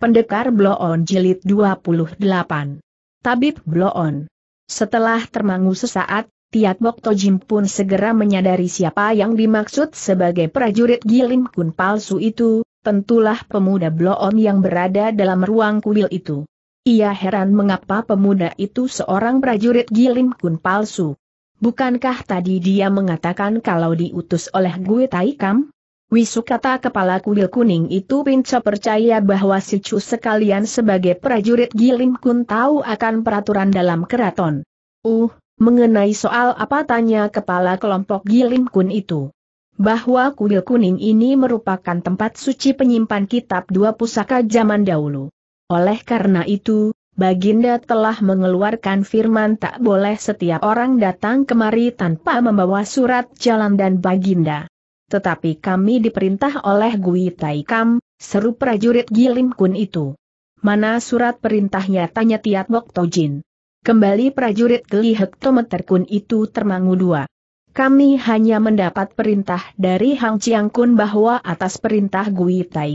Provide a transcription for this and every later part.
Pendekar Bloon Jilid 28. Tabib Bloon. Setelah termangu sesaat, Tiat Bok Tojim pun segera menyadari siapa yang dimaksud sebagai prajurit Gilim Kun palsu itu, tentulah pemuda Bloon yang berada dalam ruang kuil itu. Ia heran mengapa pemuda itu seorang prajurit Gilim Kun palsu. Bukankah tadi dia mengatakan kalau diutus oleh Gue Taikam? Wisu kata kepala kuil kuning itu Pinca percaya bahwa si Chu sekalian sebagai prajurit Gilim Kun tahu akan peraturan dalam keraton. Uh, mengenai soal apa tanya kepala kelompok Gilim Kun itu. Bahwa kuil kuning ini merupakan tempat suci penyimpan kitab dua pusaka zaman dahulu. Oleh karena itu, Baginda telah mengeluarkan firman tak boleh setiap orang datang kemari tanpa membawa surat jalan dan Baginda tetapi kami diperintah oleh Gui Taikam, seru prajurit Gilim Kun itu. Mana surat perintahnya tanya Tiat Bok Tojin. Kembali prajurit geli hektometer Kun itu termangu dua. Kami hanya mendapat perintah dari Hang Chiang Kun bahwa atas perintah Gui Tai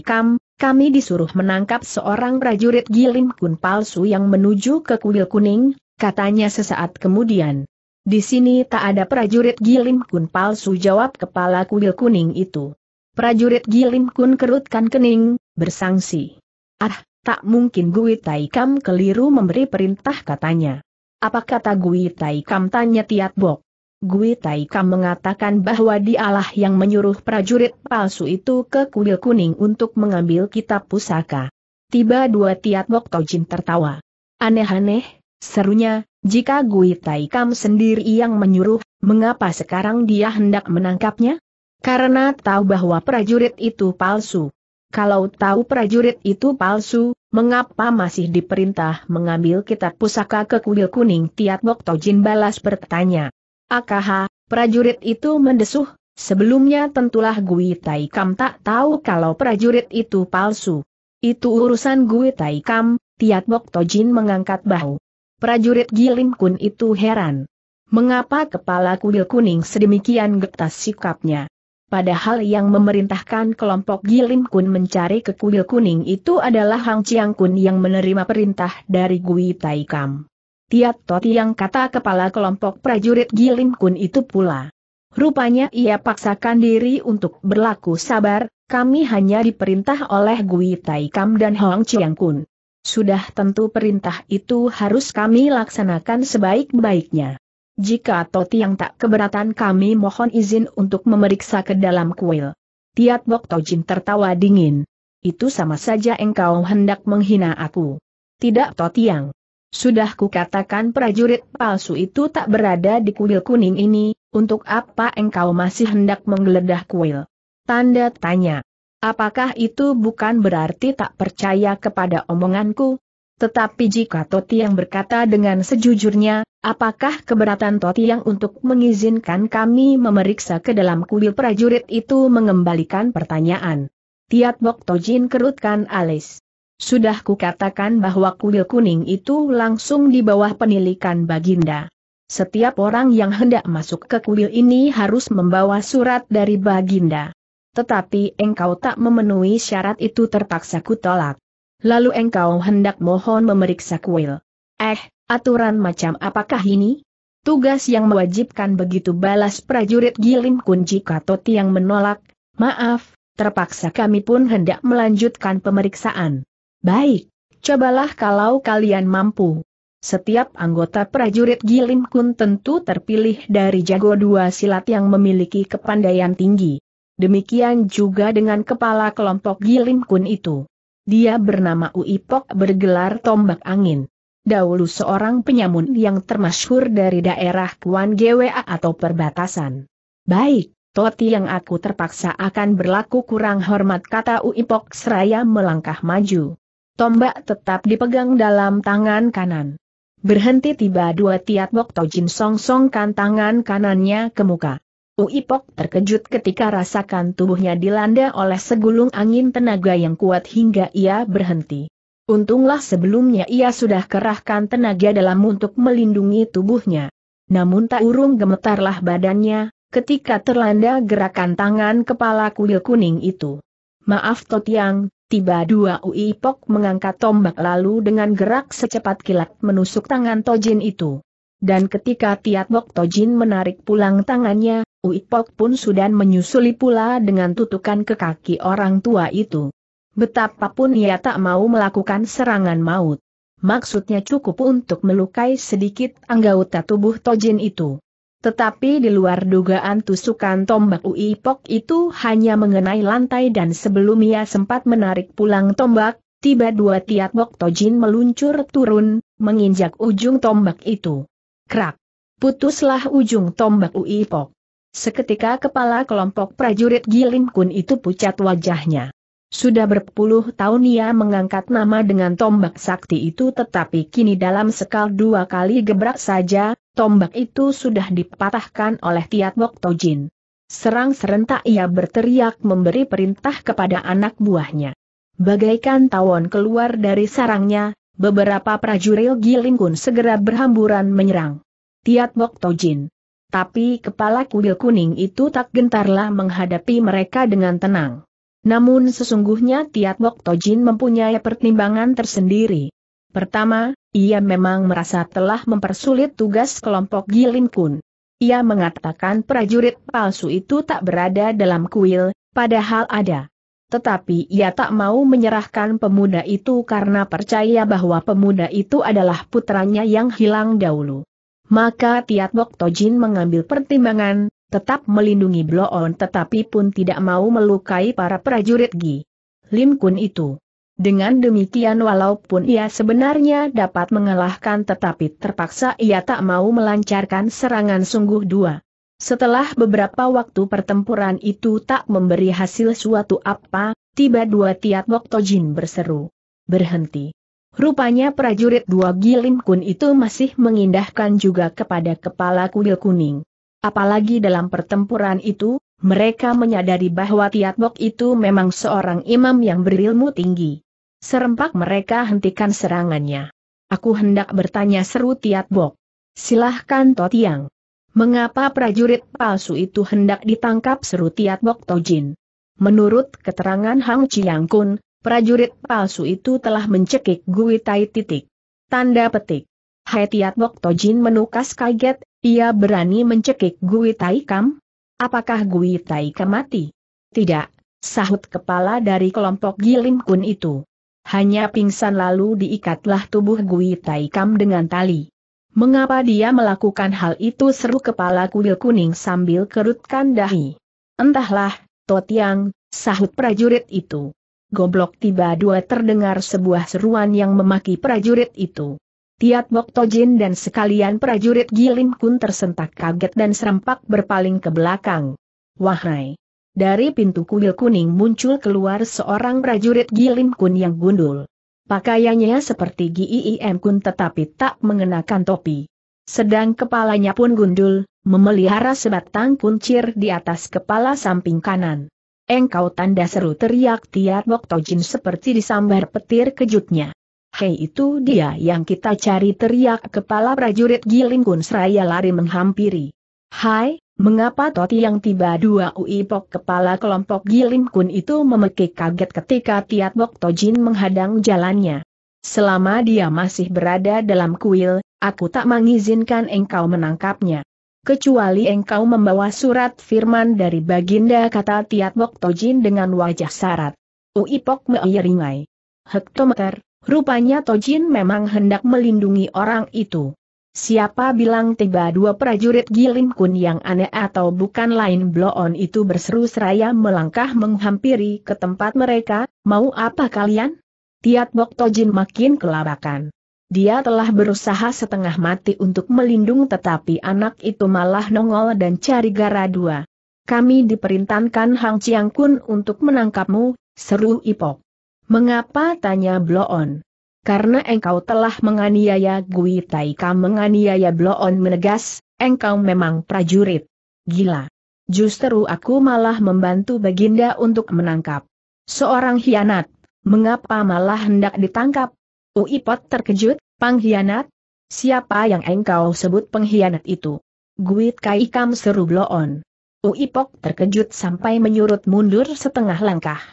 kami disuruh menangkap seorang prajurit Gilim Kun palsu yang menuju ke kuil kuning, katanya sesaat kemudian. Di sini tak ada prajurit Gilim Kun palsu jawab kepala kuil kuning itu. Prajurit Gilim Kun kerutkan kening, bersangsi. Ah, tak mungkin Gui Taikam keliru memberi perintah katanya. Apa kata Gui Taikam tanya Tiat Bok. Gui Taikam mengatakan bahwa dialah yang menyuruh prajurit palsu itu ke kuil kuning untuk mengambil kitab pusaka. Tiba dua Tiat Bok Tojin tertawa. Aneh-aneh, serunya, jika Gui Taikam sendiri yang menyuruh, mengapa sekarang dia hendak menangkapnya? Karena tahu bahwa prajurit itu palsu. Kalau tahu prajurit itu palsu, mengapa masih diperintah mengambil kitab pusaka ke kuil kuning Tiat Bok Tojin balas bertanya. Akaha, prajurit itu mendesuh, sebelumnya tentulah Gui Taikam tak tahu kalau prajurit itu palsu. Itu urusan Gui Taikam, Tiat Bok Tojin mengangkat bahu. Prajurit Gilim Kun itu heran. Mengapa kepala kuil kuning sedemikian getas sikapnya? Padahal yang memerintahkan kelompok Gilim Kun mencari ke kuil kuning itu adalah Hang Chiang Kun yang menerima perintah dari Gui Kam. Tiat Toti yang kata kepala kelompok prajurit Gilim Kun itu pula. Rupanya ia paksakan diri untuk berlaku sabar, kami hanya diperintah oleh Gui Kam dan Hong Chiang Kun. Sudah tentu perintah itu harus kami laksanakan sebaik-baiknya. Jika Toti yang tak keberatan kami mohon izin untuk memeriksa ke dalam kuil. Tiat Bok Tojin tertawa dingin. Itu sama saja engkau hendak menghina aku. Tidak Toti yang. Sudah kukatakan prajurit palsu itu tak berada di kuil kuning ini, untuk apa engkau masih hendak menggeledah kuil? Tanda tanya. Apakah itu bukan berarti tak percaya kepada omonganku? Tetapi jika Toti yang berkata dengan sejujurnya, apakah keberatan Toti yang untuk mengizinkan kami memeriksa ke dalam kuil prajurit itu mengembalikan pertanyaan? Tiat Bok Tojin kerutkan alis. Sudah kukatakan bahwa kuil kuning itu langsung di bawah penilikan Baginda. Setiap orang yang hendak masuk ke kuil ini harus membawa surat dari Baginda tetapi engkau tak memenuhi syarat itu terpaksa kutolak. Lalu engkau hendak mohon memeriksa kuil. Eh, aturan macam apakah ini? Tugas yang mewajibkan begitu balas prajurit Gilim Kunci Katoti yang menolak, maaf, terpaksa kami pun hendak melanjutkan pemeriksaan. Baik, cobalah kalau kalian mampu. Setiap anggota prajurit Gilim Kun tentu terpilih dari jago dua silat yang memiliki kepandaian tinggi. Demikian juga dengan kepala kelompok Gilim Kun itu. Dia bernama Uipok bergelar tombak angin. Dahulu seorang penyamun yang termasyhur dari daerah Kuan GWA atau perbatasan. Baik, Toti yang aku terpaksa akan berlaku kurang hormat kata Uipok seraya melangkah maju. Tombak tetap dipegang dalam tangan kanan. Berhenti tiba dua tiat Bok Tojin Songkan tangan kanannya ke muka. Uipok terkejut ketika rasakan tubuhnya dilanda oleh segulung angin tenaga yang kuat hingga ia berhenti. Untunglah sebelumnya ia sudah kerahkan tenaga dalam untuk melindungi tubuhnya. Namun tak urung gemetarlah badannya, ketika terlanda gerakan tangan kepala kuil kuning itu. Maaf Totiang, Tiba dua Uipok mengangkat tombak lalu dengan gerak secepat kilat menusuk tangan Tojin itu. Dan ketika Bok Tojin menarik pulang tangannya, Uipok pun sudah menyusuli pula dengan tutukan ke kaki orang tua itu. Betapapun ia tak mau melakukan serangan maut. Maksudnya cukup untuk melukai sedikit anggota tubuh Tojin itu. Tetapi di luar dugaan tusukan tombak Uipok itu hanya mengenai lantai dan sebelum ia sempat menarik pulang tombak, tiba dua tiatbok Tojin meluncur turun, menginjak ujung tombak itu. Krak! Putuslah ujung tombak Uipok. Seketika kepala kelompok prajurit Gilim Kun itu pucat wajahnya. Sudah berpuluh tahun ia mengangkat nama dengan tombak sakti itu tetapi kini dalam sekal dua kali gebrak saja, tombak itu sudah dipatahkan oleh Tiat Bok Tojin. Serang serentak ia berteriak memberi perintah kepada anak buahnya. Bagaikan tawon keluar dari sarangnya, beberapa prajurit Giling Kun segera berhamburan menyerang. Tiat Bok Tojin tapi kepala kuil kuning itu tak gentarlah menghadapi mereka dengan tenang. Namun sesungguhnya Tiat Mok Tojin mempunyai pertimbangan tersendiri. Pertama, ia memang merasa telah mempersulit tugas kelompok Gilin Kun. Ia mengatakan prajurit palsu itu tak berada dalam kuil, padahal ada. Tetapi ia tak mau menyerahkan pemuda itu karena percaya bahwa pemuda itu adalah putranya yang hilang dahulu. Maka Tiat Bok Tojin mengambil pertimbangan, tetap melindungi Bloon tetapi pun tidak mau melukai para prajurit Gi. Lim Kun itu. Dengan demikian walaupun ia sebenarnya dapat mengalahkan tetapi terpaksa ia tak mau melancarkan serangan sungguh dua. Setelah beberapa waktu pertempuran itu tak memberi hasil suatu apa, tiba dua Tiat Bok Tojin berseru. Berhenti. Rupanya prajurit dua Gilim Kun itu masih mengindahkan juga kepada kepala kuil kuning. Apalagi dalam pertempuran itu, mereka menyadari bahwa Tiatbok itu memang seorang imam yang berilmu tinggi. Serempak mereka hentikan serangannya. Aku hendak bertanya seru Tiatbok. Silahkan Totiang. Mengapa prajurit palsu itu hendak ditangkap seru Tiatbok Tojin? Menurut keterangan Hang Chiang Kun, prajurit palsu itu telah mencekik Gui Tai titik. Tanda petik. Hai Tiat Bok Tojin menukas kaget, ia berani mencekik Gui Tai Kam? Apakah Gui Tai Kam mati? Tidak, sahut kepala dari kelompok Gilim Kun itu. Hanya pingsan lalu diikatlah tubuh Gui Tai Kam dengan tali. Mengapa dia melakukan hal itu seru kepala kuil kuning sambil kerutkan dahi. Entahlah, Totiang, sahut prajurit itu goblok tiba dua terdengar sebuah seruan yang memaki prajurit itu. Tiat Bok Tojin dan sekalian prajurit Gilim Kun tersentak kaget dan serempak berpaling ke belakang. Wahai! Dari pintu kuil kuning muncul keluar seorang prajurit Gilim Kun yang gundul. Pakaiannya seperti Giim Kun tetapi tak mengenakan topi. Sedang kepalanya pun gundul, memelihara sebatang kuncir di atas kepala samping kanan. Engkau tanda seru teriak Tiat Bok Tojin seperti disambar petir kejutnya. Hei itu dia yang kita cari teriak kepala prajurit Giling Kun Seraya lari menghampiri. Hai, mengapa Toti yang tiba dua uipok kepala kelompok Giling Kun itu memekik kaget ketika Tiat Bok Tojin menghadang jalannya. Selama dia masih berada dalam kuil, aku tak mengizinkan engkau menangkapnya kecuali engkau membawa surat firman dari Baginda kata Tiat Bok Tojin dengan wajah sarat. Uipok meiringai. Hektometer, rupanya Tojin memang hendak melindungi orang itu. Siapa bilang tiba dua prajurit Gilim Kun yang aneh atau bukan lain bloon itu berseru seraya melangkah menghampiri ke tempat mereka, mau apa kalian? Tiat Bok Tojin makin kelabakan. Dia telah berusaha setengah mati untuk melindung tetapi anak itu malah nongol dan cari gara dua. Kami diperintahkan Hang Chiang Kun untuk menangkapmu, seru Ipok. Mengapa tanya Bloon? Karena engkau telah menganiaya Gui Taika menganiaya Bloon menegas, engkau memang prajurit. Gila. Justru aku malah membantu Baginda untuk menangkap. Seorang hianat, mengapa malah hendak ditangkap? Uipot terkejut, pengkhianat? Siapa yang engkau sebut pengkhianat itu? Guit Kai Kam seru bloon. Uipok terkejut sampai menyurut mundur setengah langkah.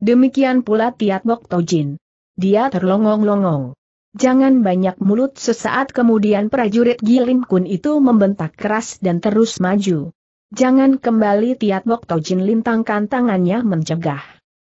Demikian pula Tiat Mok Tojin. Dia terlongong-longong. Jangan banyak mulut sesaat kemudian prajurit Gilim Kun itu membentak keras dan terus maju. Jangan kembali Tiat Mok Tojin lintangkan tangannya mencegah.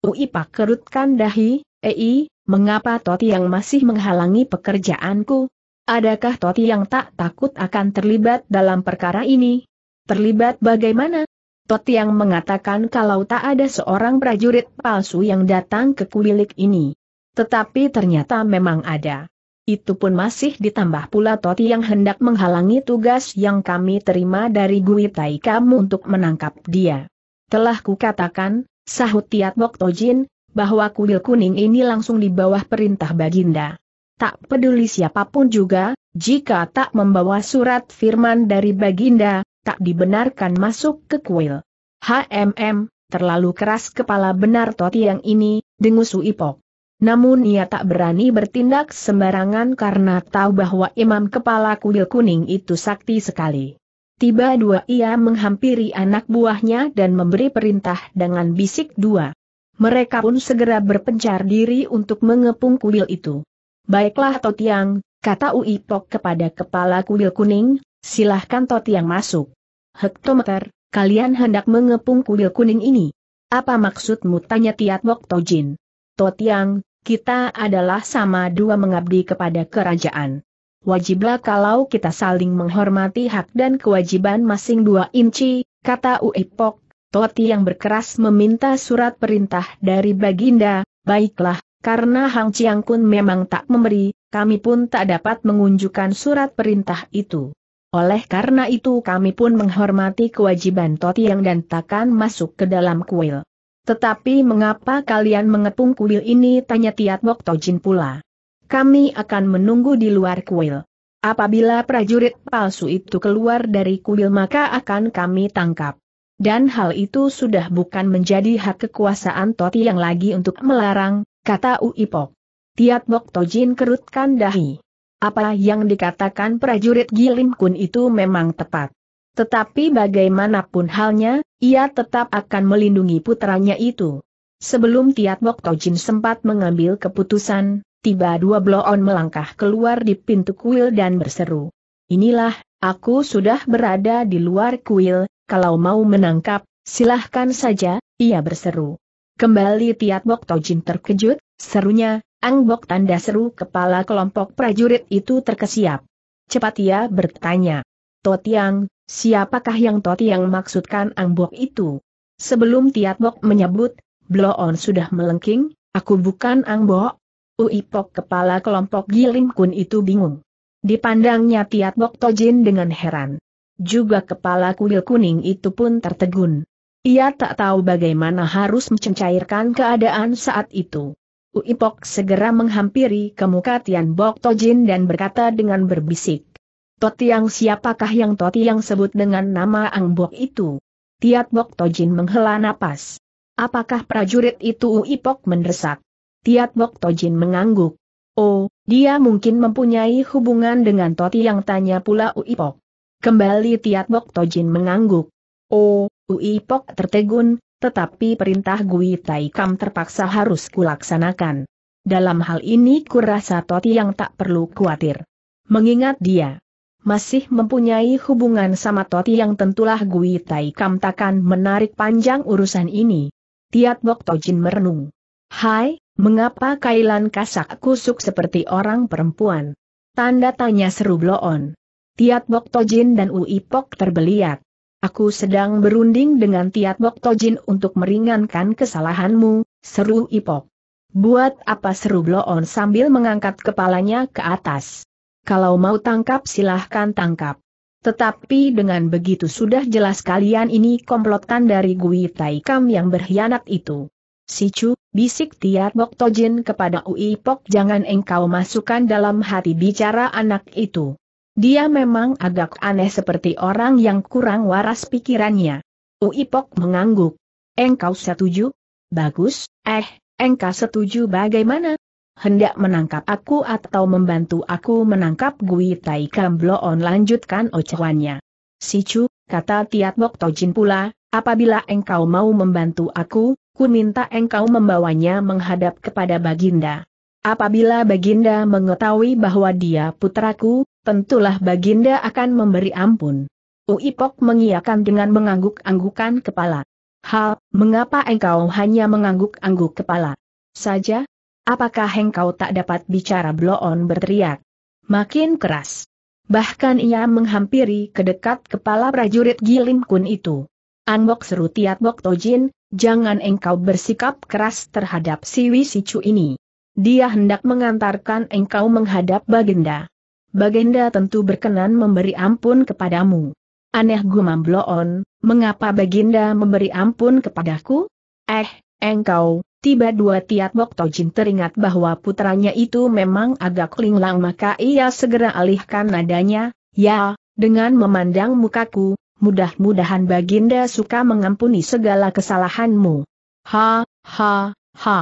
Uipak kerutkan dahi, ei, mengapa Toti yang masih menghalangi pekerjaanku? Adakah Toti yang tak takut akan terlibat dalam perkara ini? Terlibat bagaimana? Toti yang mengatakan kalau tak ada seorang prajurit palsu yang datang ke kulilik ini. Tetapi ternyata memang ada. Itu pun masih ditambah pula Toti yang hendak menghalangi tugas yang kami terima dari Gui Taikam untuk menangkap dia. Telah kukatakan, sahut Tiat Bok Tojin, bahwa kuil kuning ini langsung di bawah perintah Baginda. Tak peduli siapapun juga, jika tak membawa surat firman dari Baginda, tak dibenarkan masuk ke kuil. HMM, terlalu keras kepala benar Toti yang ini, dengusu ipok. Namun ia tak berani bertindak sembarangan karena tahu bahwa imam kepala kuil kuning itu sakti sekali. Tiba dua ia menghampiri anak buahnya dan memberi perintah dengan bisik dua. Mereka pun segera berpencar diri untuk mengepung kuil itu. Baiklah Totiang, kata Uipok kepada kepala kuil kuning, silahkan Totiang masuk. Hektometer, kalian hendak mengepung kuil kuning ini. Apa maksudmu tanya Tiatmok Tojin? Totiang, kita adalah sama dua mengabdi kepada kerajaan. Wajiblah kalau kita saling menghormati hak dan kewajiban masing dua inci, kata Uipok Toti yang berkeras meminta surat perintah dari Baginda, baiklah, karena Hang Chiang Kun memang tak memberi, kami pun tak dapat mengunjukkan surat perintah itu. Oleh karena itu kami pun menghormati kewajiban Toti yang dan takkan masuk ke dalam kuil. Tetapi mengapa kalian mengepung kuil ini tanya Tiat Mok Tojin pula. Kami akan menunggu di luar kuil. Apabila prajurit palsu itu keluar dari kuil maka akan kami tangkap dan hal itu sudah bukan menjadi hak kekuasaan Toti yang lagi untuk melarang, kata Uipok. Tiat Bok Tojin kerutkan dahi. Apa yang dikatakan prajurit Gilim Kun itu memang tepat. Tetapi bagaimanapun halnya, ia tetap akan melindungi putranya itu. Sebelum Tiat Bok Tojin sempat mengambil keputusan, tiba dua bloon melangkah keluar di pintu kuil dan berseru. Inilah, aku sudah berada di luar kuil, kalau mau menangkap, silahkan saja, ia berseru. Kembali Tiat Bok Tojin terkejut, serunya, Angbok tanda seru kepala kelompok prajurit itu terkesiap. Cepat ia bertanya. Totiang, siapakah yang Totiang maksudkan Angbok itu? Sebelum Tiat Bok menyebut, Bloon sudah melengking, aku bukan Angbok. Uipok kepala kelompok Gilim Kun itu bingung. Dipandangnya Tiat Bok Tojin dengan heran. Juga kepala kuil kuning itu pun tertegun. Ia tak tahu bagaimana harus mencairkan keadaan saat itu. Uipok segera menghampiri ke muka Tian Bok Tojin dan berkata dengan berbisik. toti yang siapakah yang yang sebut dengan nama Ang Bok itu? Tiat Bok Tojin menghela napas. Apakah prajurit itu Uipok mendesak? Tiat Bok Tojin mengangguk. Oh, dia mungkin mempunyai hubungan dengan toti yang tanya pula Uipok. Kembali Tiat Bok Tojin mengangguk. Oh, Ui Pok tertegun, tetapi perintah Gui Tai Kam terpaksa harus kulaksanakan. Dalam hal ini kurasa Toti yang tak perlu khawatir. Mengingat dia masih mempunyai hubungan sama Toti yang tentulah Gui Tai Kam takkan menarik panjang urusan ini. Tiat Bok Tojin merenung. Hai, mengapa Kailan kasak kusuk seperti orang perempuan? Tanda tanya seru bloon. Tiat Bok Tojin dan Ui Pok terbeliat. Aku sedang berunding dengan Tiat Bok Tojin untuk meringankan kesalahanmu, seru Ipok. Buat apa seru Bloon sambil mengangkat kepalanya ke atas. Kalau mau tangkap silahkan tangkap. Tetapi dengan begitu sudah jelas kalian ini komplotan dari Gui Taikam yang berkhianat itu. Sicu, bisik Tiat Bok Tojin kepada Ui Pok jangan engkau masukkan dalam hati bicara anak itu. Dia memang agak aneh seperti orang yang kurang waras pikirannya. Uipok mengangguk. Engkau setuju? Bagus, eh, engkau setuju bagaimana? Hendak menangkap aku atau membantu aku menangkap Gui Tai Kambloon lanjutkan ocehannya. Sicu, kata Tiat Bok Tojin pula, apabila engkau mau membantu aku, ku minta engkau membawanya menghadap kepada Baginda. Apabila Baginda mengetahui bahwa dia putraku, tentulah Baginda akan memberi ampun. Uipok mengiakan dengan mengangguk-anggukan kepala. Hal, mengapa engkau hanya mengangguk-angguk kepala? Saja? Apakah engkau tak dapat bicara bloon berteriak? Makin keras. Bahkan ia menghampiri ke dekat kepala prajurit Gilim Kun itu. Angbok seru Tiat Bok Tojin, jangan engkau bersikap keras terhadap si wisicu ini. Dia hendak mengantarkan engkau menghadap Baginda. Bagenda tentu berkenan memberi ampun kepadamu. Aneh gumam Bloon, mengapa Baginda memberi ampun kepadaku? Eh, engkau, tiba dua tiat Bok Tojin teringat bahwa putranya itu memang agak linglang maka ia segera alihkan nadanya, ya, dengan memandang mukaku, mudah-mudahan Baginda suka mengampuni segala kesalahanmu. Ha, ha, ha.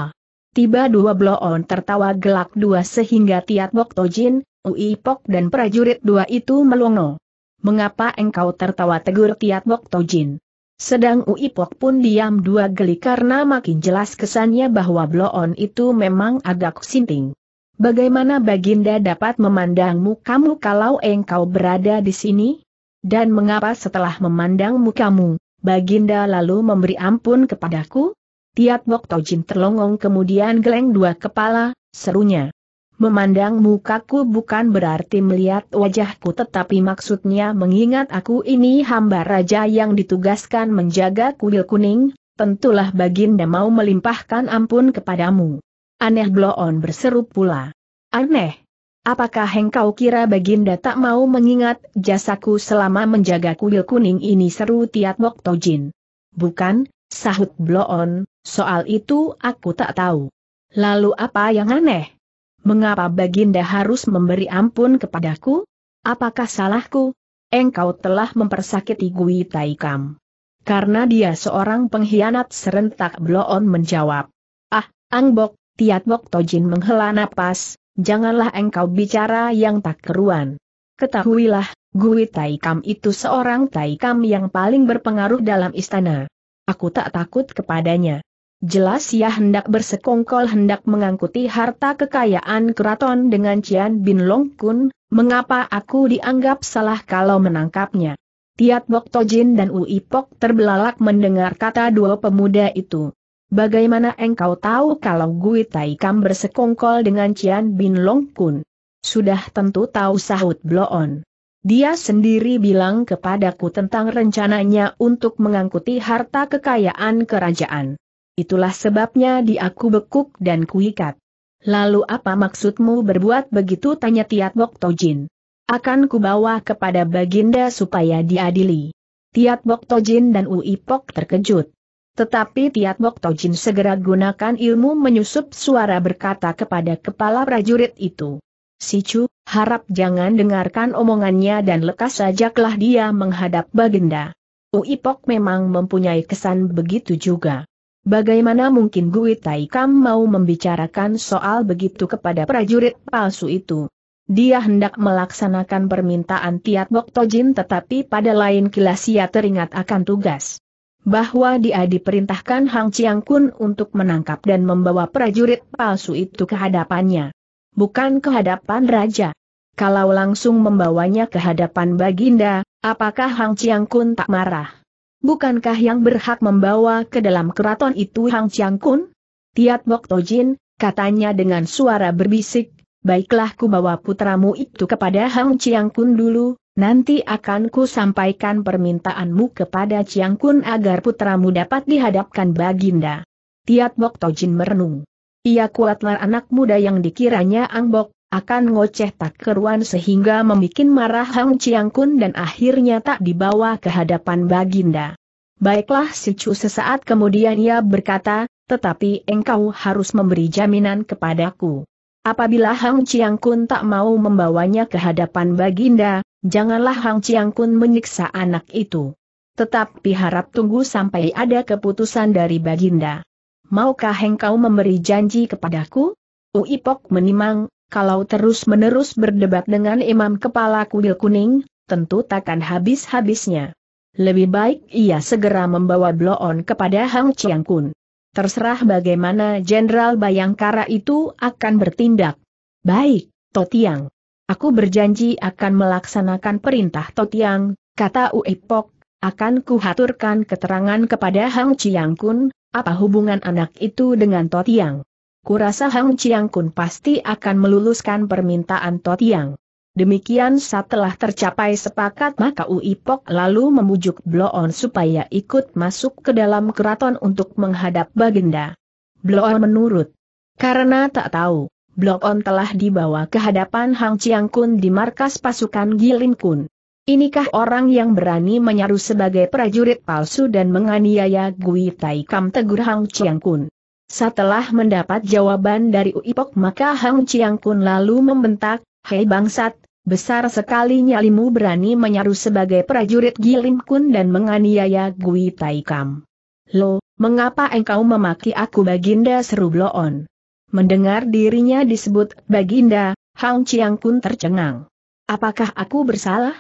Tiba dua bloon tertawa gelak dua sehingga Tiat Bok Tojin, Ui Pok dan prajurit dua itu melongo. Mengapa engkau tertawa tegur Tiat Bok Tojin? Sedang Ui Pok pun diam dua geli karena makin jelas kesannya bahwa bloon itu memang agak sinting. Bagaimana Baginda dapat memandangmu kamu kalau engkau berada di sini? Dan mengapa setelah memandangmu kamu, Baginda lalu memberi ampun kepadaku? Tiap Bok Tojin terlongong kemudian geleng dua kepala, serunya. Memandang mukaku bukan berarti melihat wajahku tetapi maksudnya mengingat aku ini hamba raja yang ditugaskan menjaga kuil kuning, tentulah baginda mau melimpahkan ampun kepadamu. Aneh Bloon berseru pula. Aneh. Apakah engkau kira baginda tak mau mengingat jasaku selama menjaga kuil kuning ini seru Tiat Bok Tojin? Bukan, sahut Bloon, Soal itu aku tak tahu. Lalu apa yang aneh? Mengapa Baginda harus memberi ampun kepadaku? Apakah salahku? Engkau telah mempersakiti Gui Taikam. Karena dia seorang pengkhianat serentak Bloon menjawab. Ah, Angbok, Tiatbok Tojin menghela napas, janganlah engkau bicara yang tak keruan. Ketahuilah, Gui Taikam itu seorang Taikam yang paling berpengaruh dalam istana. Aku tak takut kepadanya. Jelas ia hendak bersekongkol hendak mengangkuti harta kekayaan keraton dengan Cian Bin Long Kun, mengapa aku dianggap salah kalau menangkapnya? Tiat Bok Tojin dan Ui Pok terbelalak mendengar kata dua pemuda itu. Bagaimana engkau tahu kalau Gui Tai Kam bersekongkol dengan Cian Bin Long Kun? Sudah tentu tahu sahut Bloon. Dia sendiri bilang kepadaku tentang rencananya untuk mengangkuti harta kekayaan kerajaan. Itulah sebabnya diaku aku bekuk dan kuikat. Lalu apa maksudmu berbuat begitu tanya Tiat Bok Tojin. Akan kubawa kepada Baginda supaya diadili. Tiat Bok Tojin dan Uipok terkejut. Tetapi Tiat Bok Tojin segera gunakan ilmu menyusup suara berkata kepada kepala prajurit itu. Sicu, harap jangan dengarkan omongannya dan lekas sajaklah dia menghadap Baginda. Uipok memang mempunyai kesan begitu juga. Bagaimana mungkin Gui Taikam mau membicarakan soal begitu kepada prajurit palsu itu? Dia hendak melaksanakan permintaan Tiat Bok Tojin tetapi pada lain kilas ia teringat akan tugas. Bahwa dia diperintahkan Hang Chiang Kun untuk menangkap dan membawa prajurit palsu itu ke hadapannya. Bukan ke hadapan raja. Kalau langsung membawanya ke hadapan Baginda, apakah Hang Chiang Kun tak marah? bukankah yang berhak membawa ke dalam keraton itu Hang Chiang Kun? Tiat Bok Tojin, katanya dengan suara berbisik, baiklah ku bawa putramu itu kepada Hang Chiang Kun dulu, nanti akan ku sampaikan permintaanmu kepada Chiang Kun agar putramu dapat dihadapkan baginda. Tiat Bok Tojin merenung. Ia kuatlah anak muda yang dikiranya Angbok, akan ngoceh tak keruan sehingga membuat marah Hang Chiang Kun dan akhirnya tak dibawa ke hadapan Baginda. Baiklah si Chu sesaat kemudian ia berkata, tetapi engkau harus memberi jaminan kepadaku. Apabila Hang Chiang Kun tak mau membawanya ke hadapan Baginda, janganlah Hang Chiang Kun menyiksa anak itu. Tetapi harap tunggu sampai ada keputusan dari Baginda. Maukah engkau memberi janji kepadaku? Uipok menimang, kalau terus-menerus berdebat dengan imam kepala kuil kuning, tentu takkan habis-habisnya. Lebih baik ia segera membawa bloon kepada Hang Chiang Kun. Terserah bagaimana Jenderal Bayangkara itu akan bertindak. Baik, Totiang. Aku berjanji akan melaksanakan perintah Totiang, kata Uepok, akan kuhaturkan keterangan kepada Hang Chiang Kun, apa hubungan anak itu dengan Totiang kurasa Hang Chiang Kun pasti akan meluluskan permintaan Totiang. Demikian setelah tercapai sepakat maka Uipok lalu memujuk Bloon supaya ikut masuk ke dalam keraton untuk menghadap Baginda. Bloon menurut. Karena tak tahu, Bloon telah dibawa ke hadapan Hang Chiang Kun di markas pasukan Gilin Kun. Inikah orang yang berani menyaru sebagai prajurit palsu dan menganiaya Gui Tai Kam tegur Hang Chiang Kun. Setelah mendapat jawaban dari Uipok maka Hang Chiang Kun lalu membentak, Hei bangsat, besar sekali nyalimu berani menyaru sebagai prajurit Gilim Kun dan menganiaya Gui Taikam. Kam. Lo, mengapa engkau memaki aku Baginda seru Bloon? Mendengar dirinya disebut Baginda, Hang Chiang Kun tercengang. Apakah aku bersalah?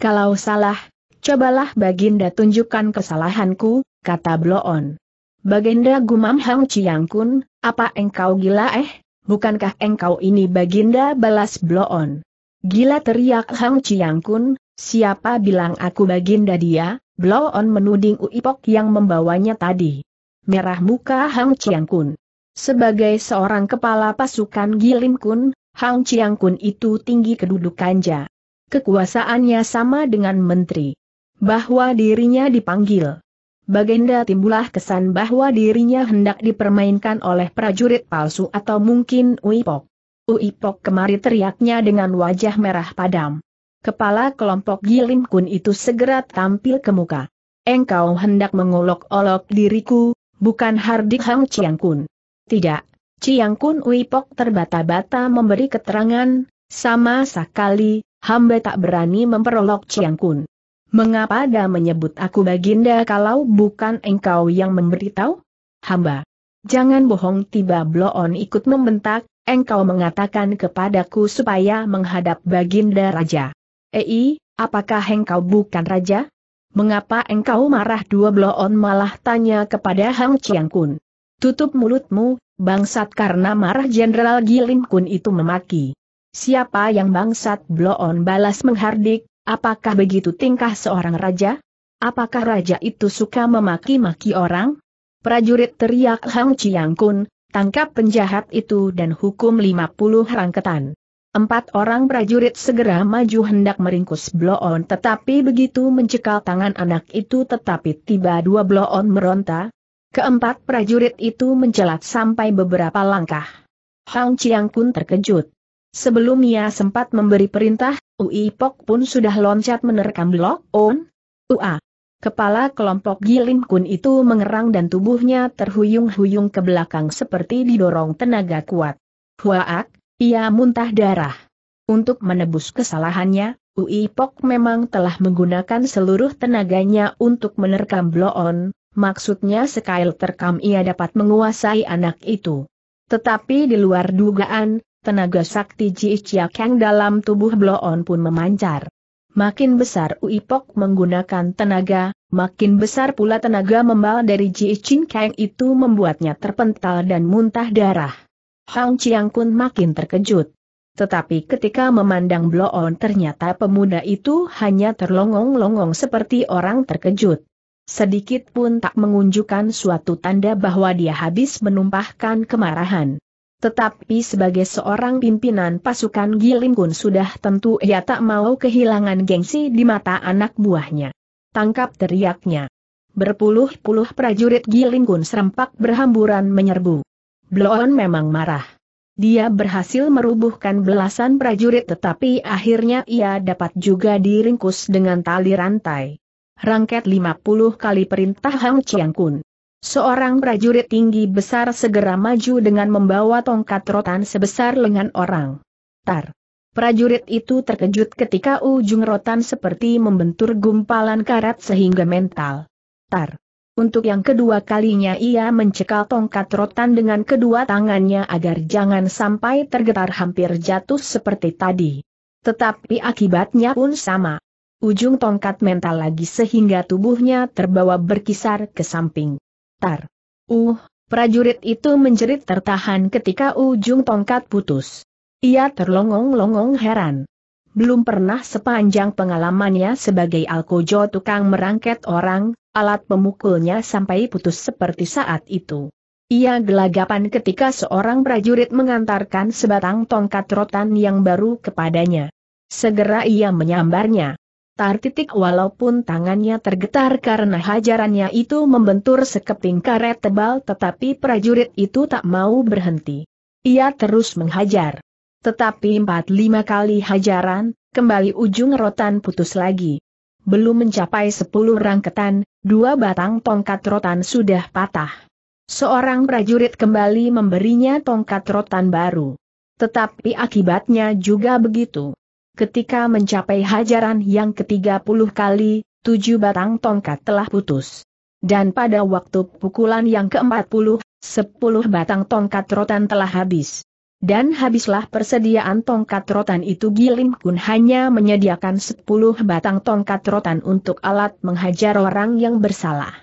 Kalau salah, cobalah Baginda tunjukkan kesalahanku, kata Bloon. Baginda gumam Hang Chiang Kun, apa engkau gila eh? Bukankah engkau ini Baginda balas bloon? Gila teriak Hang Chiang Kun, siapa bilang aku Baginda dia? Bloon menuding Uipok yang membawanya tadi. Merah muka Hang Chiang Kun. Sebagai seorang kepala pasukan Gilim Kun, Hang Chiang Kun itu tinggi kedudukannya. Kekuasaannya sama dengan menteri. Bahwa dirinya dipanggil Bagenda timbulah kesan bahwa dirinya hendak dipermainkan oleh prajurit palsu atau mungkin Uipok. Uipok kemari teriaknya dengan wajah merah padam. Kepala kelompok Gilim Kun itu segera tampil ke muka. Engkau hendak mengolok-olok diriku, bukan Hardik Hang Chiang Kun. Tidak, Chiang Kun Uipok terbata-bata memberi keterangan, sama sekali, hamba tak berani memperolok Chiang Kun. Mengapa dia menyebut aku baginda kalau bukan engkau yang memberitahu? Hamba. Jangan bohong tiba Bloon ikut membentak, engkau mengatakan kepadaku supaya menghadap baginda raja. Ei, apakah engkau bukan raja? Mengapa engkau marah dua Bloon malah tanya kepada Hang Chiang Kun? Tutup mulutmu, bangsat karena marah Jenderal Giling Kun itu memaki. Siapa yang bangsat Bloon balas menghardik, Apakah begitu tingkah seorang raja? Apakah raja itu suka memaki-maki orang? Prajurit teriak Hang Chiang Kun, tangkap penjahat itu dan hukum 50 rangketan. Empat orang prajurit segera maju hendak meringkus Bloon tetapi begitu mencekal tangan anak itu tetapi tiba dua Bloon meronta. Keempat prajurit itu mencelat sampai beberapa langkah. Hang Chiang Kun terkejut. Sebelum ia sempat memberi perintah, Ui Pok pun sudah loncat menerkam blok on. Ua. Kepala kelompok gilin Kun itu mengerang dan tubuhnya terhuyung-huyung ke belakang seperti didorong tenaga kuat. Huaak, ia muntah darah. Untuk menebus kesalahannya, Ui Pok memang telah menggunakan seluruh tenaganya untuk menerkam Bloon, maksudnya sekali terkam ia dapat menguasai anak itu. Tetapi di luar dugaan, tenaga sakti Ji yang dalam tubuh Bloon pun memancar. Makin besar Uipok menggunakan tenaga, makin besar pula tenaga membal dari Ji Chin Kang itu membuatnya terpental dan muntah darah. Hang Chiang Kun makin terkejut. Tetapi ketika memandang Bloon ternyata pemuda itu hanya terlongong-longong seperti orang terkejut. Sedikit pun tak mengunjukkan suatu tanda bahwa dia habis menumpahkan kemarahan. Tetapi sebagai seorang pimpinan pasukan Gilimkun sudah tentu ia tak mau kehilangan gengsi di mata anak buahnya. Tangkap teriaknya. Berpuluh-puluh prajurit Gilimkun serempak berhamburan menyerbu. Bloon memang marah. Dia berhasil merubuhkan belasan prajurit tetapi akhirnya ia dapat juga diringkus dengan tali rantai. Rangket 50 kali perintah Hang Chiang Kun. Seorang prajurit tinggi besar segera maju dengan membawa tongkat rotan sebesar lengan orang. Tar. Prajurit itu terkejut ketika ujung rotan seperti membentur gumpalan karat sehingga mental. Tar. Untuk yang kedua kalinya ia mencekal tongkat rotan dengan kedua tangannya agar jangan sampai tergetar hampir jatuh seperti tadi. Tetapi akibatnya pun sama. Ujung tongkat mental lagi sehingga tubuhnya terbawa berkisar ke samping. Tar. Uh, prajurit itu menjerit tertahan ketika ujung tongkat putus. Ia terlongong-longong heran. Belum pernah sepanjang pengalamannya sebagai alkojo tukang merangket orang, alat pemukulnya sampai putus seperti saat itu. Ia gelagapan ketika seorang prajurit mengantarkan sebatang tongkat rotan yang baru kepadanya. Segera ia menyambarnya. Tartitik walaupun tangannya tergetar karena hajarannya itu membentur sekeping karet tebal tetapi prajurit itu tak mau berhenti. Ia terus menghajar. Tetapi empat lima kali hajaran, kembali ujung rotan putus lagi. Belum mencapai sepuluh rangketan, dua batang tongkat rotan sudah patah. Seorang prajurit kembali memberinya tongkat rotan baru. Tetapi akibatnya juga begitu. Ketika mencapai hajaran yang ke-30 kali, tujuh batang tongkat telah putus. Dan pada waktu pukulan yang ke-40, sepuluh batang tongkat rotan telah habis. Dan habislah persediaan tongkat rotan itu Gilim Kun hanya menyediakan sepuluh batang tongkat rotan untuk alat menghajar orang yang bersalah.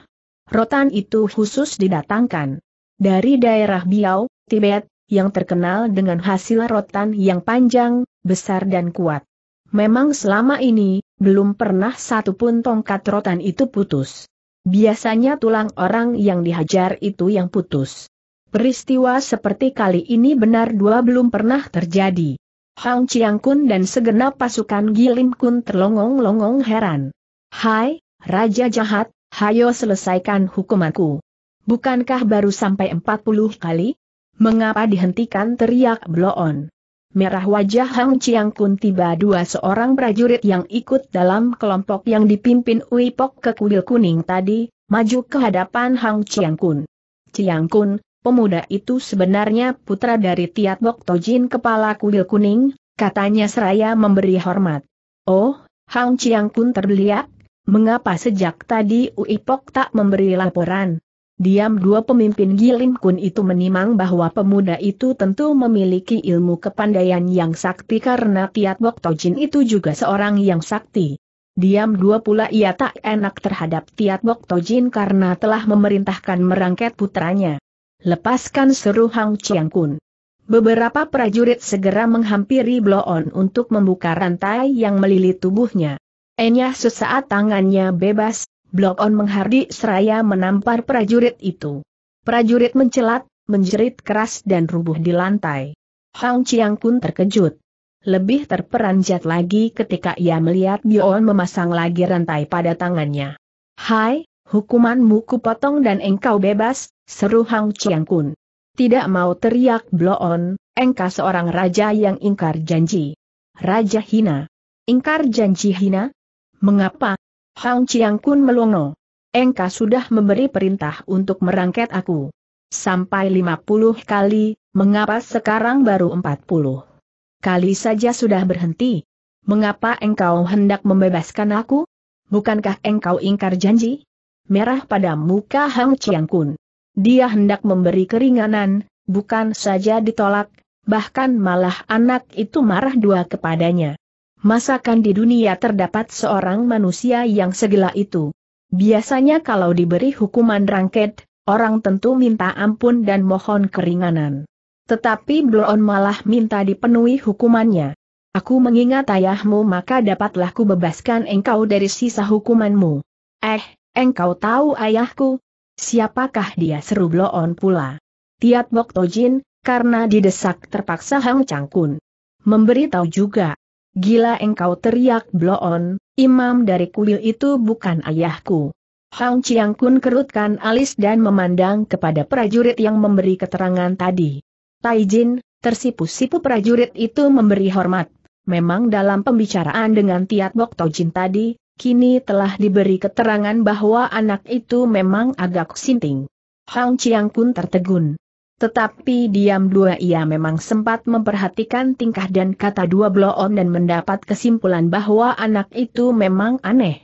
Rotan itu khusus didatangkan dari daerah Biau, Tibet, yang terkenal dengan hasil rotan yang panjang, besar dan kuat. Memang selama ini, belum pernah satu pun tongkat rotan itu putus. Biasanya tulang orang yang dihajar itu yang putus. Peristiwa seperti kali ini benar dua belum pernah terjadi. Hang Chiang Kun dan segenap pasukan Gilim Kun terlongong-longong heran. Hai, Raja Jahat, hayo selesaikan hukumanku. Bukankah baru sampai 40 kali? Mengapa dihentikan teriak Bloon? merah wajah Hang Chiang Kun tiba dua seorang prajurit yang ikut dalam kelompok yang dipimpin Uipok ke kuil kuning tadi, maju ke hadapan Hang Chiang Kun. Chiang Kun, pemuda itu sebenarnya putra dari Tiat Bok Tojin kepala kuil kuning, katanya seraya memberi hormat. Oh, Hang Chiang Kun terbeliak, mengapa sejak tadi Uipok tak memberi laporan? Diam dua pemimpin Gilim Kun itu menimang bahwa pemuda itu tentu memiliki ilmu kepandaian yang sakti karena Tiat Wok Tojin itu juga seorang yang sakti. Diam dua pula ia tak enak terhadap Tiat Wok Tojin karena telah memerintahkan merangket putranya. Lepaskan seru Hang Chiang Kun. Beberapa prajurit segera menghampiri Bloon untuk membuka rantai yang melilit tubuhnya. Enyah sesaat tangannya bebas, Blok On menghardik seraya menampar prajurit itu. Prajurit mencelat, menjerit keras dan rubuh di lantai. Hang Chiang Kun terkejut. Lebih terperanjat lagi ketika ia melihat Bion memasang lagi rantai pada tangannya. Hai, hukumanmu kupotong dan engkau bebas, seru Hang Chiang Kun. Tidak mau teriak Bloon, engkau seorang raja yang ingkar janji. Raja hina. Ingkar janji hina? Mengapa, Hang Chiang Kun melongo. Engkau sudah memberi perintah untuk merangket aku. Sampai 50 kali, mengapa sekarang baru 40? Kali saja sudah berhenti. Mengapa engkau hendak membebaskan aku? Bukankah engkau ingkar janji? Merah pada muka Hang Chiang Kun. Dia hendak memberi keringanan, bukan saja ditolak, bahkan malah anak itu marah dua kepadanya. Masakan di dunia terdapat seorang manusia yang segila itu. Biasanya kalau diberi hukuman rangket, orang tentu minta ampun dan mohon keringanan. Tetapi Bloon malah minta dipenuhi hukumannya. Aku mengingat ayahmu maka dapatlah ku bebaskan engkau dari sisa hukumanmu. Eh, engkau tahu ayahku? Siapakah dia seru Bloon pula? Tiat Bok Tojin, karena didesak terpaksa Hang Cangkun. Memberitahu juga, Gila engkau teriak Bloon, imam dari kuil itu bukan ayahku. Hang Chiang Kun kerutkan alis dan memandang kepada prajurit yang memberi keterangan tadi. Taijin, tersipu-sipu prajurit itu memberi hormat. Memang dalam pembicaraan dengan Tiat Bok Jin tadi, kini telah diberi keterangan bahwa anak itu memang agak sinting. Hang Chiang Kun tertegun. Tetapi diam dua ia memang sempat memperhatikan tingkah dan kata dua bloon dan mendapat kesimpulan bahwa anak itu memang aneh.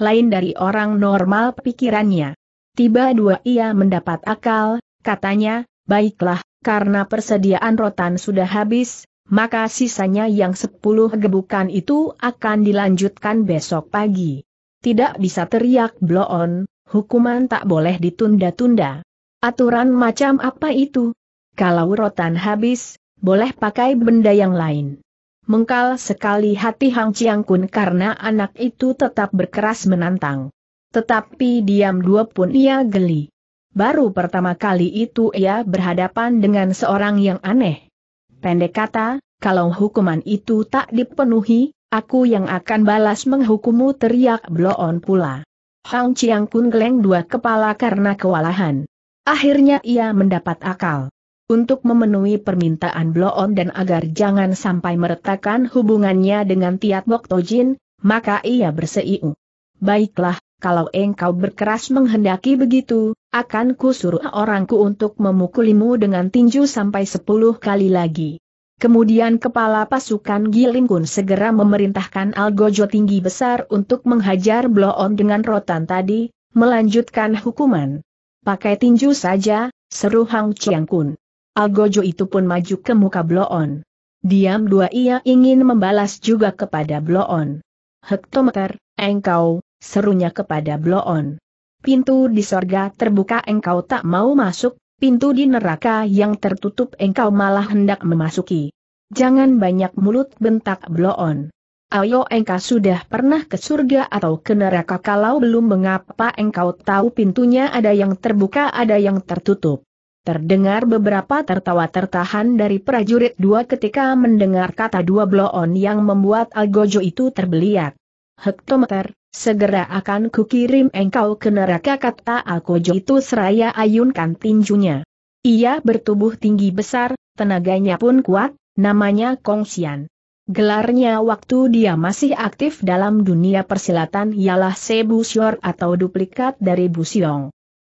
Lain dari orang normal pikirannya. Tiba dua ia mendapat akal, katanya, baiklah, karena persediaan rotan sudah habis, maka sisanya yang sepuluh gebukan itu akan dilanjutkan besok pagi. Tidak bisa teriak bloon, hukuman tak boleh ditunda-tunda. Aturan macam apa itu? Kalau rotan habis, boleh pakai benda yang lain. Mengkal sekali hati Hang Chiang Kun karena anak itu tetap berkeras menantang. Tetapi diam dua pun ia geli. Baru pertama kali itu ia berhadapan dengan seorang yang aneh. Pendek kata, kalau hukuman itu tak dipenuhi, aku yang akan balas menghukummu teriak Bloon pula. Hang Chiang Kun geleng dua kepala karena kewalahan. Akhirnya ia mendapat akal. Untuk memenuhi permintaan Bloon dan agar jangan sampai meretakan hubungannya dengan Tiat Bok Tojin, maka ia berseiu. Baiklah, kalau engkau berkeras menghendaki begitu, akan kusuruh orangku untuk memukulimu dengan tinju sampai sepuluh kali lagi. Kemudian kepala pasukan Gilingkun segera memerintahkan Algojo tinggi besar untuk menghajar Bloon dengan rotan tadi, melanjutkan hukuman. Pakai tinju saja, seru Hang Chiang Kun. Algojo itu pun maju ke muka Bloon. Diam dua ia ingin membalas juga kepada Bloon. Hektometer, engkau, serunya kepada Bloon. Pintu di sorga terbuka engkau tak mau masuk, pintu di neraka yang tertutup engkau malah hendak memasuki. Jangan banyak mulut bentak Bloon. Ayo engkau sudah pernah ke surga atau ke neraka kalau belum mengapa engkau tahu pintunya ada yang terbuka ada yang tertutup. Terdengar beberapa tertawa tertahan dari prajurit dua ketika mendengar kata dua bloon yang membuat Algojo itu terbeliak. Hektometer, segera akan kukirim engkau ke neraka kata Algojo itu seraya ayunkan tinjunya. Ia bertubuh tinggi besar, tenaganya pun kuat, namanya Kongsian. Gelarnya waktu dia masih aktif dalam dunia persilatan ialah Se Xior atau duplikat dari Bu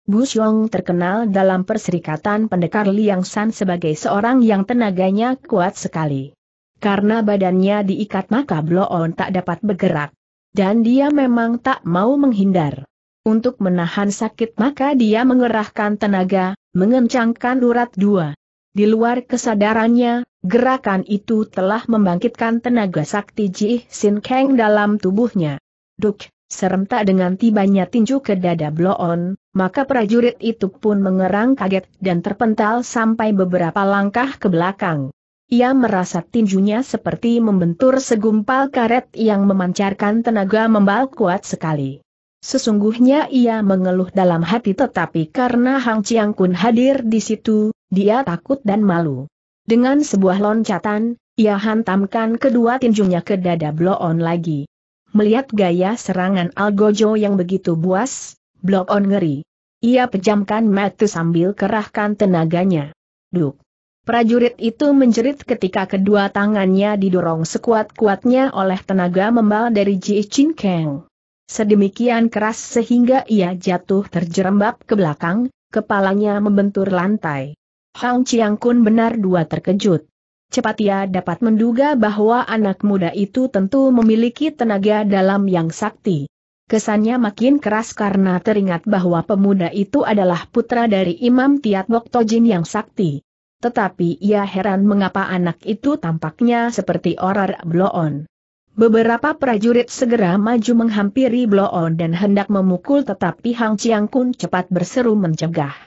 Bu Xiong terkenal dalam perserikatan pendekar Liang San sebagai seorang yang tenaganya kuat sekali. Karena badannya diikat maka Bloon tak dapat bergerak. Dan dia memang tak mau menghindar. Untuk menahan sakit maka dia mengerahkan tenaga, mengencangkan urat dua. Di luar kesadarannya, gerakan itu telah membangkitkan tenaga sakti Ji Sin Kang dalam tubuhnya. Duk, serentak dengan tibanya tinju ke dada Bloon, maka prajurit itu pun mengerang kaget dan terpental sampai beberapa langkah ke belakang. Ia merasa tinjunya seperti membentur segumpal karet yang memancarkan tenaga membal kuat sekali. Sesungguhnya ia mengeluh dalam hati tetapi karena Hang Chiang Kun hadir di situ, dia takut dan malu. Dengan sebuah loncatan, ia hantamkan kedua tinjunya ke dada Bloon lagi. Melihat gaya serangan Algojo yang begitu buas, Bloon ngeri. Ia pejamkan mata sambil kerahkan tenaganya. Duk. Prajurit itu menjerit ketika kedua tangannya didorong sekuat-kuatnya oleh tenaga membal dari Ji Chin Kang. Sedemikian keras sehingga ia jatuh terjerembab ke belakang, kepalanya membentur lantai. Hang Chiang Kun benar dua terkejut. Cepat ia dapat menduga bahwa anak muda itu tentu memiliki tenaga dalam yang sakti. Kesannya makin keras karena teringat bahwa pemuda itu adalah putra dari Imam Tiat Wok Tojin yang sakti. Tetapi ia heran mengapa anak itu tampaknya seperti orar bloon. Beberapa prajurit segera maju menghampiri bloon dan hendak memukul tetapi Hang Chiang Kun cepat berseru mencegah.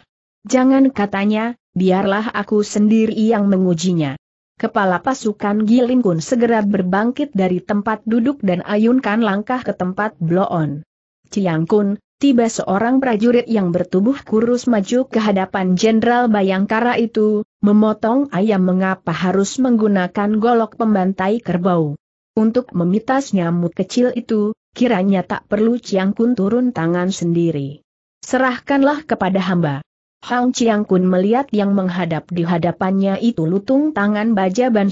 Jangan katanya, biarlah aku sendiri yang mengujinya. Kepala pasukan Kun segera berbangkit dari tempat duduk dan ayunkan langkah ke tempat bloon. Ciangkun, tiba seorang prajurit yang bertubuh kurus maju ke hadapan Jenderal Bayangkara itu, memotong ayam mengapa harus menggunakan golok pembantai kerbau. Untuk memitas nyamuk kecil itu, kiranya tak perlu Ciangkun turun tangan sendiri. Serahkanlah kepada hamba. Hang Chiang Kun melihat yang menghadap di hadapannya itu lutung tangan baja Ban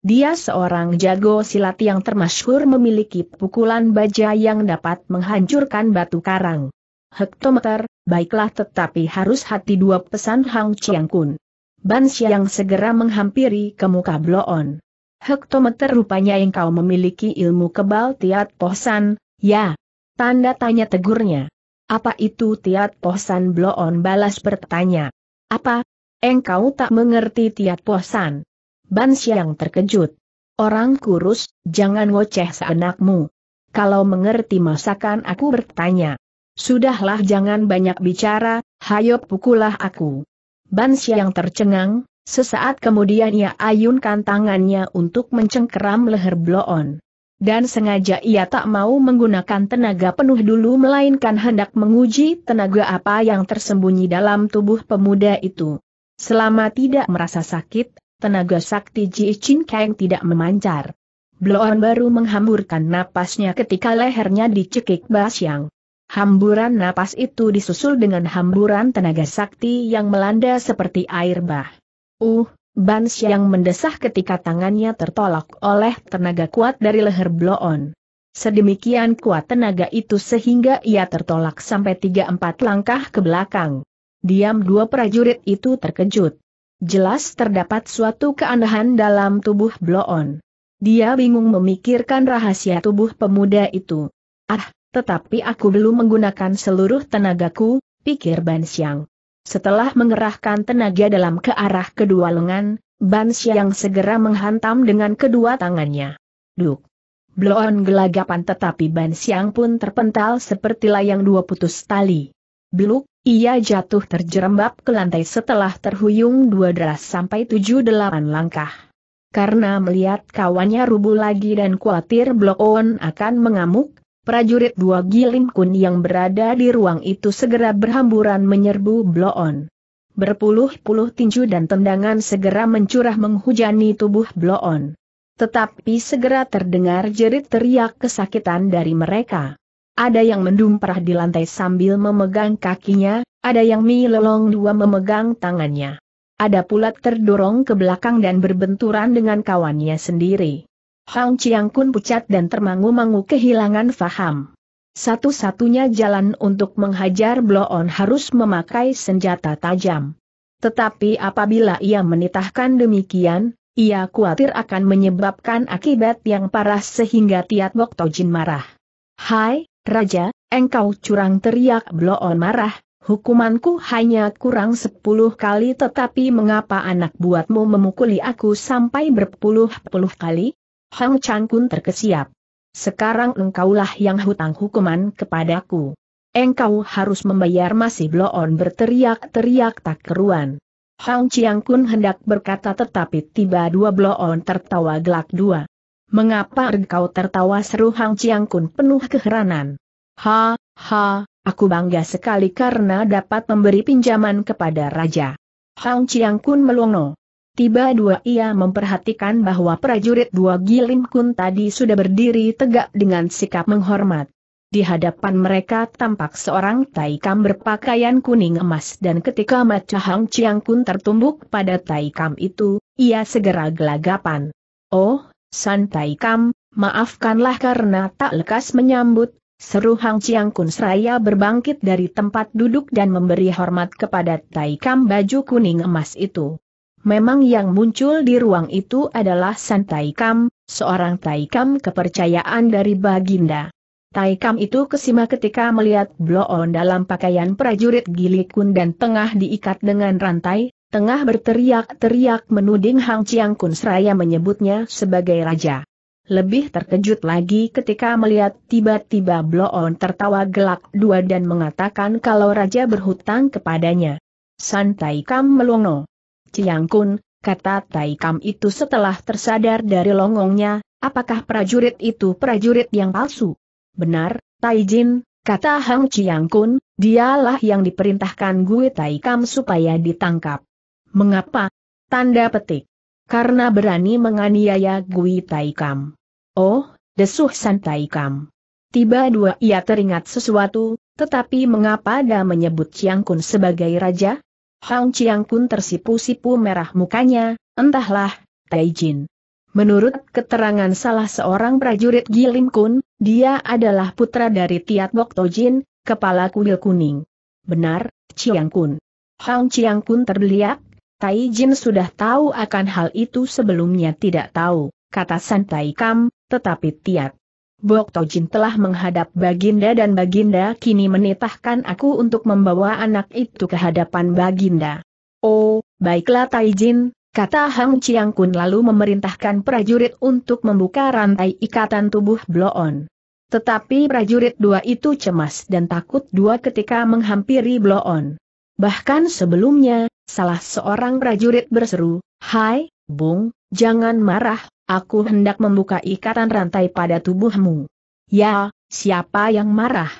Dia seorang jago silat yang termasyhur memiliki pukulan baja yang dapat menghancurkan batu karang. Hektometer, baiklah tetapi harus hati dua pesan Hang Chiang Kun. Ban segera menghampiri ke muka Bloon. Hektometer rupanya engkau memiliki ilmu kebal tiat posan, ya. Tanda tanya tegurnya. Apa itu Tiat Posan Bloon balas bertanya. Apa? Engkau tak mengerti Tiat Posan? Ban terkejut. Orang kurus, jangan ngoceh seenakmu. Kalau mengerti masakan aku bertanya. Sudahlah jangan banyak bicara, hayop pukulah aku. Ban tercengang, sesaat kemudian ia ayunkan tangannya untuk mencengkeram leher Bloon dan sengaja ia tak mau menggunakan tenaga penuh dulu melainkan hendak menguji tenaga apa yang tersembunyi dalam tubuh pemuda itu. Selama tidak merasa sakit, tenaga sakti Ji Chin Kang tidak memancar. Bloon baru menghamburkan napasnya ketika lehernya dicekik Basyang. Hamburan napas itu disusul dengan hamburan tenaga sakti yang melanda seperti air bah. Uh, Ban yang mendesah ketika tangannya tertolak oleh tenaga kuat dari leher bloon. Sedemikian kuat tenaga itu sehingga ia tertolak sampai 3-4 langkah ke belakang. Diam dua prajurit itu terkejut. Jelas terdapat suatu keanehan dalam tubuh bloon. Dia bingung memikirkan rahasia tubuh pemuda itu. Ah, tetapi aku belum menggunakan seluruh tenagaku, pikir Ban setelah mengerahkan tenaga dalam ke arah kedua lengan, Ban yang segera menghantam dengan kedua tangannya. Duk! Bloon gelagapan tetapi Ban Siang pun terpental seperti layang dua putus tali. Biluk, ia jatuh terjerembab ke lantai setelah terhuyung dua deras sampai tujuh delapan langkah. Karena melihat kawannya rubuh lagi dan khawatir Bloon akan mengamuk, prajurit dua Gilim Kun yang berada di ruang itu segera berhamburan menyerbu Bloon. Berpuluh-puluh tinju dan tendangan segera mencurah menghujani tubuh Bloon. Tetapi segera terdengar jerit teriak kesakitan dari mereka. Ada yang mendumprah di lantai sambil memegang kakinya, ada yang mi lelong dua memegang tangannya. Ada pula terdorong ke belakang dan berbenturan dengan kawannya sendiri. Hang Chiang Kun pucat dan termangu-mangu kehilangan faham. Satu-satunya jalan untuk menghajar Bloon harus memakai senjata tajam. Tetapi apabila ia menitahkan demikian, ia khawatir akan menyebabkan akibat yang parah sehingga Tiat Bok Tojin marah. Hai, Raja, engkau curang teriak Bloon marah, hukumanku hanya kurang sepuluh kali tetapi mengapa anak buatmu memukuli aku sampai berpuluh-puluh kali? Hang Chang Kun terkesiap. Sekarang engkaulah yang hutang hukuman kepadaku. Engkau harus membayar masih bloon berteriak-teriak tak keruan. Hang Chiang Kun hendak berkata tetapi tiba dua bloon tertawa gelak dua. Mengapa engkau tertawa seru Hang Chiang Kun penuh keheranan. Ha, ha, aku bangga sekali karena dapat memberi pinjaman kepada raja. Hang Chiang Kun melongo. Tiba dua ia memperhatikan bahwa prajurit dua Gilim Kun tadi sudah berdiri tegak dengan sikap menghormat. Di hadapan mereka tampak seorang Taikam berpakaian kuning emas dan ketika Maca Hang Chiang Kun tertumbuk pada Taikam itu, ia segera gelagapan. Oh, San Taikam, maafkanlah karena tak lekas menyambut, seru Hang Chiang Kun seraya berbangkit dari tempat duduk dan memberi hormat kepada Taikam baju kuning emas itu. Memang yang muncul di ruang itu adalah San Taikam, seorang Taikam kepercayaan dari Baginda. Taikam itu kesima ketika melihat Bloon dalam pakaian prajurit Gilikun dan tengah diikat dengan rantai, tengah berteriak-teriak menuding Hang Chiang Kun seraya menyebutnya sebagai raja. Lebih terkejut lagi ketika melihat tiba-tiba Bloon tertawa gelak dua dan mengatakan kalau raja berhutang kepadanya. San Taikam melongo. Ciang Kun, kata Taikam itu setelah tersadar dari longongnya, apakah prajurit itu prajurit yang palsu? Benar, Taijin, kata Hang Ciang Kun, dialah yang diperintahkan Gui Taikam supaya ditangkap. Mengapa? Tanda petik. Karena berani menganiaya Gui Taikam. Oh, desuh San Taikam. Tiba dua ia teringat sesuatu, tetapi mengapa dia menyebut Ciang Kun sebagai raja? Hang Chiang Kun tersipu-sipu merah mukanya, entahlah, Tai Jin. Menurut keterangan salah seorang prajurit Gilim Kun, dia adalah putra dari Tiat Bok Tojin, kepala kuil kuning. Benar, Chiang Kun. Hang Chiang Kun terbeliak, Tai Jin sudah tahu akan hal itu sebelumnya tidak tahu, kata San Tai Kam, tetapi Tiat Bok Tojin telah menghadap Baginda dan Baginda kini menitahkan aku untuk membawa anak itu ke hadapan Baginda. Oh, baiklah Taijin, kata Hang Chiang Kun lalu memerintahkan prajurit untuk membuka rantai ikatan tubuh Bloon. Tetapi prajurit dua itu cemas dan takut dua ketika menghampiri Bloon. Bahkan sebelumnya, salah seorang prajurit berseru, Hai, Bung, jangan marah, Aku hendak membuka ikatan rantai pada tubuhmu. Ya, siapa yang marah?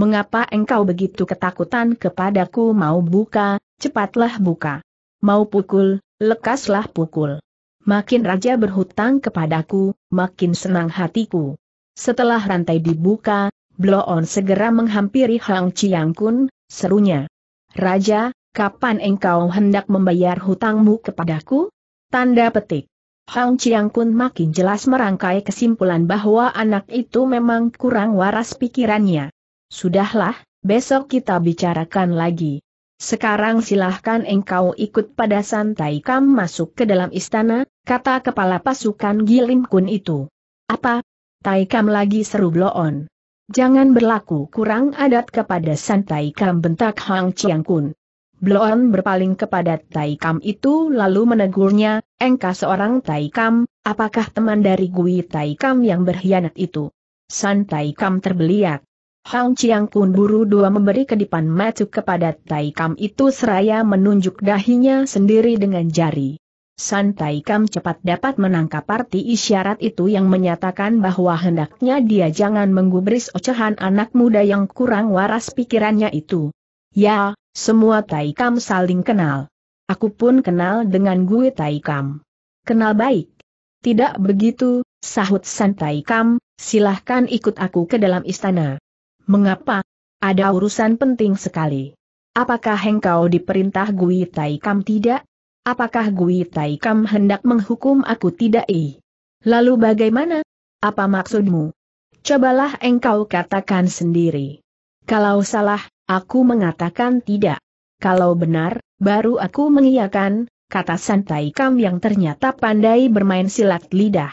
Mengapa engkau begitu ketakutan kepadaku mau buka, cepatlah buka. Mau pukul, lekaslah pukul. Makin raja berhutang kepadaku, makin senang hatiku. Setelah rantai dibuka, Bloon segera menghampiri Hang Chiang Kun, serunya. Raja, kapan engkau hendak membayar hutangmu kepadaku? Tanda petik. Hang Chiang Kun makin jelas merangkai kesimpulan bahwa anak itu memang kurang waras pikirannya. Sudahlah, besok kita bicarakan lagi. Sekarang silahkan engkau ikut pada santai kam masuk ke dalam istana, kata kepala pasukan Gilim Kun itu. Apa? Kam lagi seru bloon. Jangan berlaku kurang adat kepada santai kam bentak Hang Chiang Kun. Bloon berpaling kepada Taikam itu lalu menegurnya, engkau seorang Taikam, apakah teman dari Gui Taikam yang berkhianat itu? San Taikam terbeliak. Hang Chiang Kun buru dua memberi kedipan matu kepada Taikam itu seraya menunjuk dahinya sendiri dengan jari. San Taikam cepat dapat menangkap arti isyarat itu yang menyatakan bahwa hendaknya dia jangan menggubris ocehan anak muda yang kurang waras pikirannya itu. Ya, semua Taikam saling kenal. Aku pun kenal dengan gue Taikam. Kenal baik. Tidak begitu, sahut San Taikam, silahkan ikut aku ke dalam istana. Mengapa? Ada urusan penting sekali. Apakah engkau diperintah Gui Taikam tidak? Apakah Gui Taikam hendak menghukum aku tidak i? Lalu bagaimana? Apa maksudmu? Cobalah engkau katakan sendiri. Kalau salah, Aku mengatakan tidak. Kalau benar, baru aku mengiyakan, kata Santai Kam yang ternyata pandai bermain silat lidah.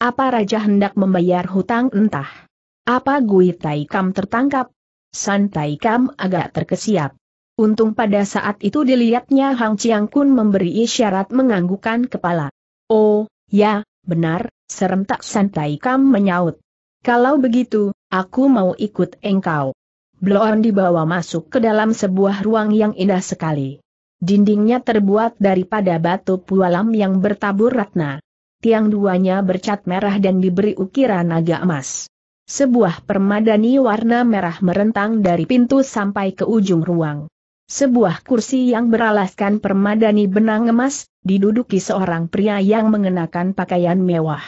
Apa raja hendak membayar hutang entah. Apa Gui Tai Kam tertangkap? Santai Kam agak terkesiap. Untung pada saat itu dilihatnya Hang Chiang Kun memberi isyarat menganggukkan kepala. Oh, ya, benar, serentak Santai Kam menyaut. Kalau begitu, aku mau ikut engkau. Bloon dibawa masuk ke dalam sebuah ruang yang indah sekali. Dindingnya terbuat daripada batu pualam yang bertabur ratna. Tiang duanya bercat merah dan diberi ukiran naga emas. Sebuah permadani warna merah merentang dari pintu sampai ke ujung ruang. Sebuah kursi yang beralaskan permadani benang emas, diduduki seorang pria yang mengenakan pakaian mewah.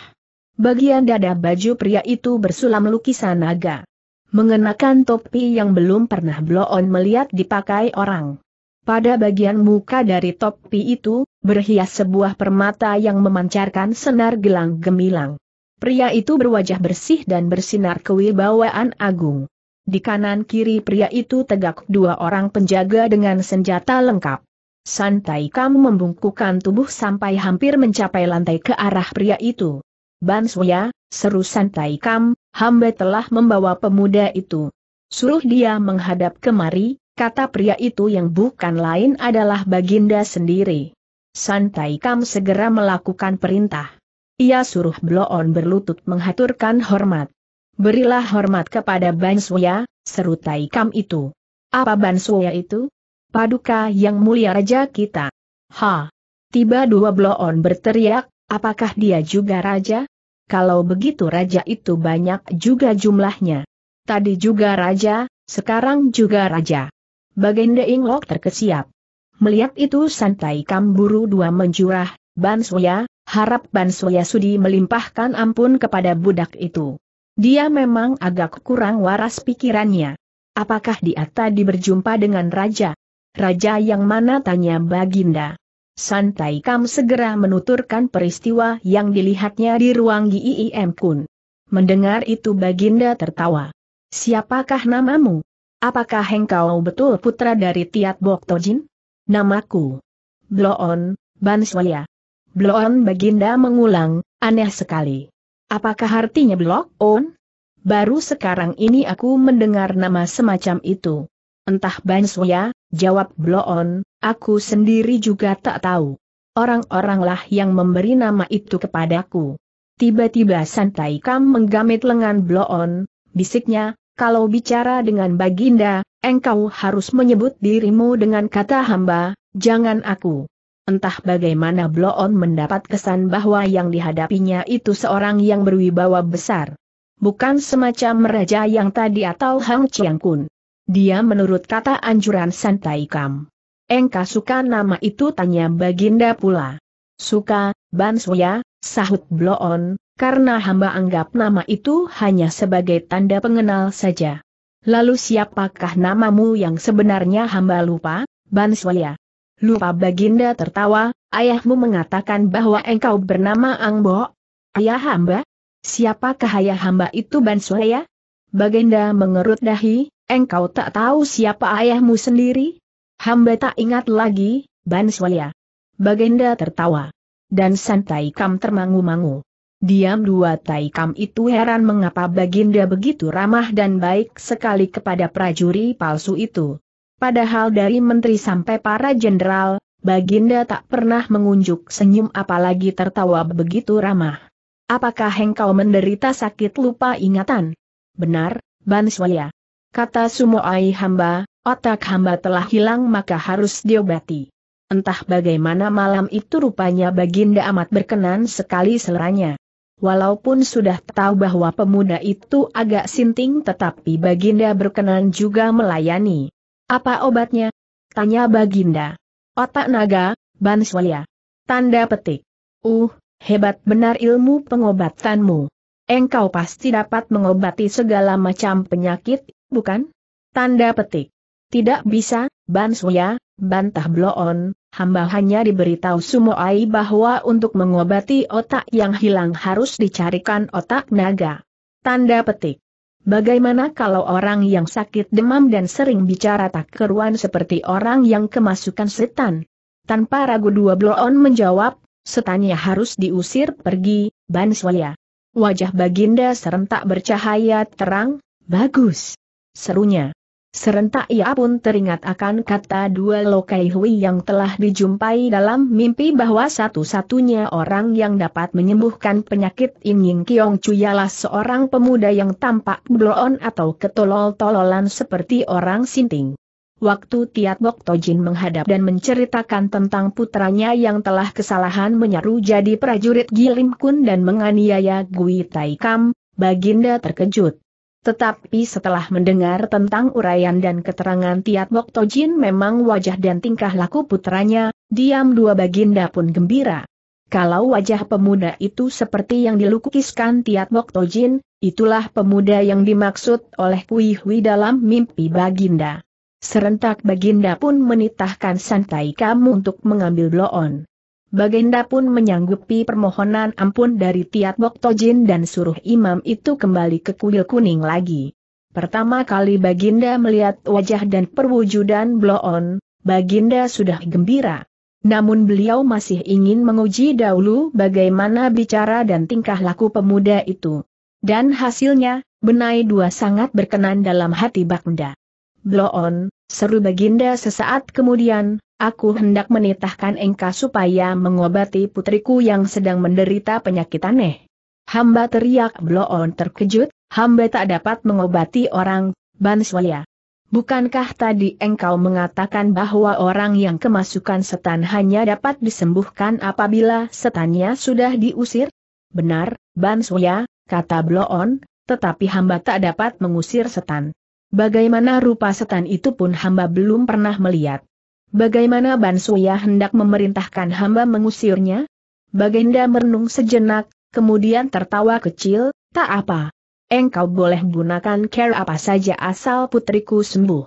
Bagian dada baju pria itu bersulam lukisan naga mengenakan topi yang belum pernah bloon melihat dipakai orang. Pada bagian muka dari topi itu, berhias sebuah permata yang memancarkan senar gelang gemilang. Pria itu berwajah bersih dan bersinar kewibawaan agung. Di kanan kiri pria itu tegak dua orang penjaga dengan senjata lengkap. Santai kamu membungkukkan tubuh sampai hampir mencapai lantai ke arah pria itu. Bansuya, seru santai kam, hamba telah membawa pemuda itu. Suruh dia menghadap kemari, kata pria itu yang bukan lain adalah Baginda sendiri. Santai kam segera melakukan perintah. Ia suruh Bloon berlutut menghaturkan hormat. Berilah hormat kepada Bansuya, seru Taikam itu. Apa Bansuya itu? Paduka yang mulia raja kita. Ha! Tiba dua Bloon berteriak, apakah dia juga raja? kalau begitu raja itu banyak juga jumlahnya. Tadi juga raja, sekarang juga raja. Baginda Inglok terkesiap. Melihat itu santai kamburu dua menjurah, Bansoya, harap Bansoya sudi melimpahkan ampun kepada budak itu. Dia memang agak kurang waras pikirannya. Apakah dia tadi berjumpa dengan raja? Raja yang mana tanya Baginda. Santai Kam segera menuturkan peristiwa yang dilihatnya di ruang GIIM Kun. Mendengar itu Baginda tertawa. Siapakah namamu? Apakah engkau betul putra dari Tiat Bok Tojin? Namaku. Bloon, Banswaya. Bloon Baginda mengulang, aneh sekali. Apakah artinya Bloon? Baru sekarang ini aku mendengar nama semacam itu. Entah Bansuya, jawab Bloon, aku sendiri juga tak tahu. Orang-oranglah yang memberi nama itu kepadaku. Tiba-tiba Santai Kam menggamit lengan Bloon, bisiknya, kalau bicara dengan Baginda, engkau harus menyebut dirimu dengan kata hamba, jangan aku. Entah bagaimana Bloon mendapat kesan bahwa yang dihadapinya itu seorang yang berwibawa besar. Bukan semacam raja yang tadi atau Hang Chiang Kun. Dia menurut kata anjuran Santai Kam. Engka suka nama itu tanya Baginda pula. Suka, Bansuya, sahut Bloon, karena hamba anggap nama itu hanya sebagai tanda pengenal saja. Lalu siapakah namamu yang sebenarnya hamba lupa, Bansuya? Lupa Baginda tertawa, ayahmu mengatakan bahwa engkau bernama Angbo? Ayah hamba? Siapakah ayah hamba itu Bansuya? Baginda mengerut dahi, Engkau tak tahu siapa ayahmu sendiri? Hamba tak ingat lagi, Banswaya. Bagenda tertawa. Dan santai kam termangu-mangu. Diam dua Taikam itu heran mengapa Baginda begitu ramah dan baik sekali kepada prajuri palsu itu. Padahal dari menteri sampai para jenderal, Baginda tak pernah mengunjuk senyum apalagi tertawa begitu ramah. Apakah engkau menderita sakit lupa ingatan? Benar, Banswaya. Kata Sumoai hamba, otak hamba telah hilang maka harus diobati. Entah bagaimana malam itu rupanya Baginda amat berkenan sekali seleranya. Walaupun sudah tahu bahwa pemuda itu agak sinting tetapi Baginda berkenan juga melayani. Apa obatnya? Tanya Baginda. Otak naga, Banswalia. Tanda petik. Uh, hebat benar ilmu pengobatanmu. Engkau pasti dapat mengobati segala macam penyakit, bukan? Tanda petik. Tidak bisa, Bansuya. bantah Bloon, hamba hanya diberitahu Sumoai bahwa untuk mengobati otak yang hilang harus dicarikan otak naga. Tanda petik. Bagaimana kalau orang yang sakit demam dan sering bicara tak keruan seperti orang yang kemasukan setan? Tanpa ragu dua bloon menjawab, setannya harus diusir pergi, Bansuya. Wajah Baginda serentak bercahaya terang, bagus serunya. Serentak ia pun teringat akan kata dua Lokai Hui yang telah dijumpai dalam mimpi bahwa satu-satunya orang yang dapat menyembuhkan penyakit Inying Kiong ialah seorang pemuda yang tampak bloon atau ketolol-tololan seperti orang sinting. Waktu Tiat Bok Tojin menghadap dan menceritakan tentang putranya yang telah kesalahan menyeru jadi prajurit Gilim Kun dan menganiaya Gui Tai Kam, Baginda terkejut. Tetapi setelah mendengar tentang uraian dan keterangan Tiat Mok Tojin memang wajah dan tingkah laku putranya, diam dua baginda pun gembira. Kalau wajah pemuda itu seperti yang dilukiskan Tiat Mok Tojin, itulah pemuda yang dimaksud oleh Kui Hui dalam mimpi baginda. Serentak baginda pun menitahkan santai kamu untuk mengambil bloon. Baginda pun menyanggupi permohonan ampun dari Tiat Bok Tojin dan suruh imam itu kembali ke kuil kuning lagi. Pertama kali Baginda melihat wajah dan perwujudan Bloon, Baginda sudah gembira. Namun beliau masih ingin menguji dahulu bagaimana bicara dan tingkah laku pemuda itu. Dan hasilnya, benai dua sangat berkenan dalam hati Baginda. Bloon, seru Baginda sesaat kemudian, Aku hendak menitahkan engkau supaya mengobati putriku yang sedang menderita penyakit aneh. Hamba teriak Bloon terkejut, hamba tak dapat mengobati orang, Banswaya. Bukankah tadi engkau mengatakan bahwa orang yang kemasukan setan hanya dapat disembuhkan apabila setannya sudah diusir? Benar, Banswaya, kata Bloon, tetapi hamba tak dapat mengusir setan. Bagaimana rupa setan itu pun hamba belum pernah melihat. Bagaimana Bansuya hendak memerintahkan hamba mengusirnya? Baginda merenung sejenak, kemudian tertawa kecil, tak apa. Engkau boleh gunakan care apa saja asal putriku sembuh.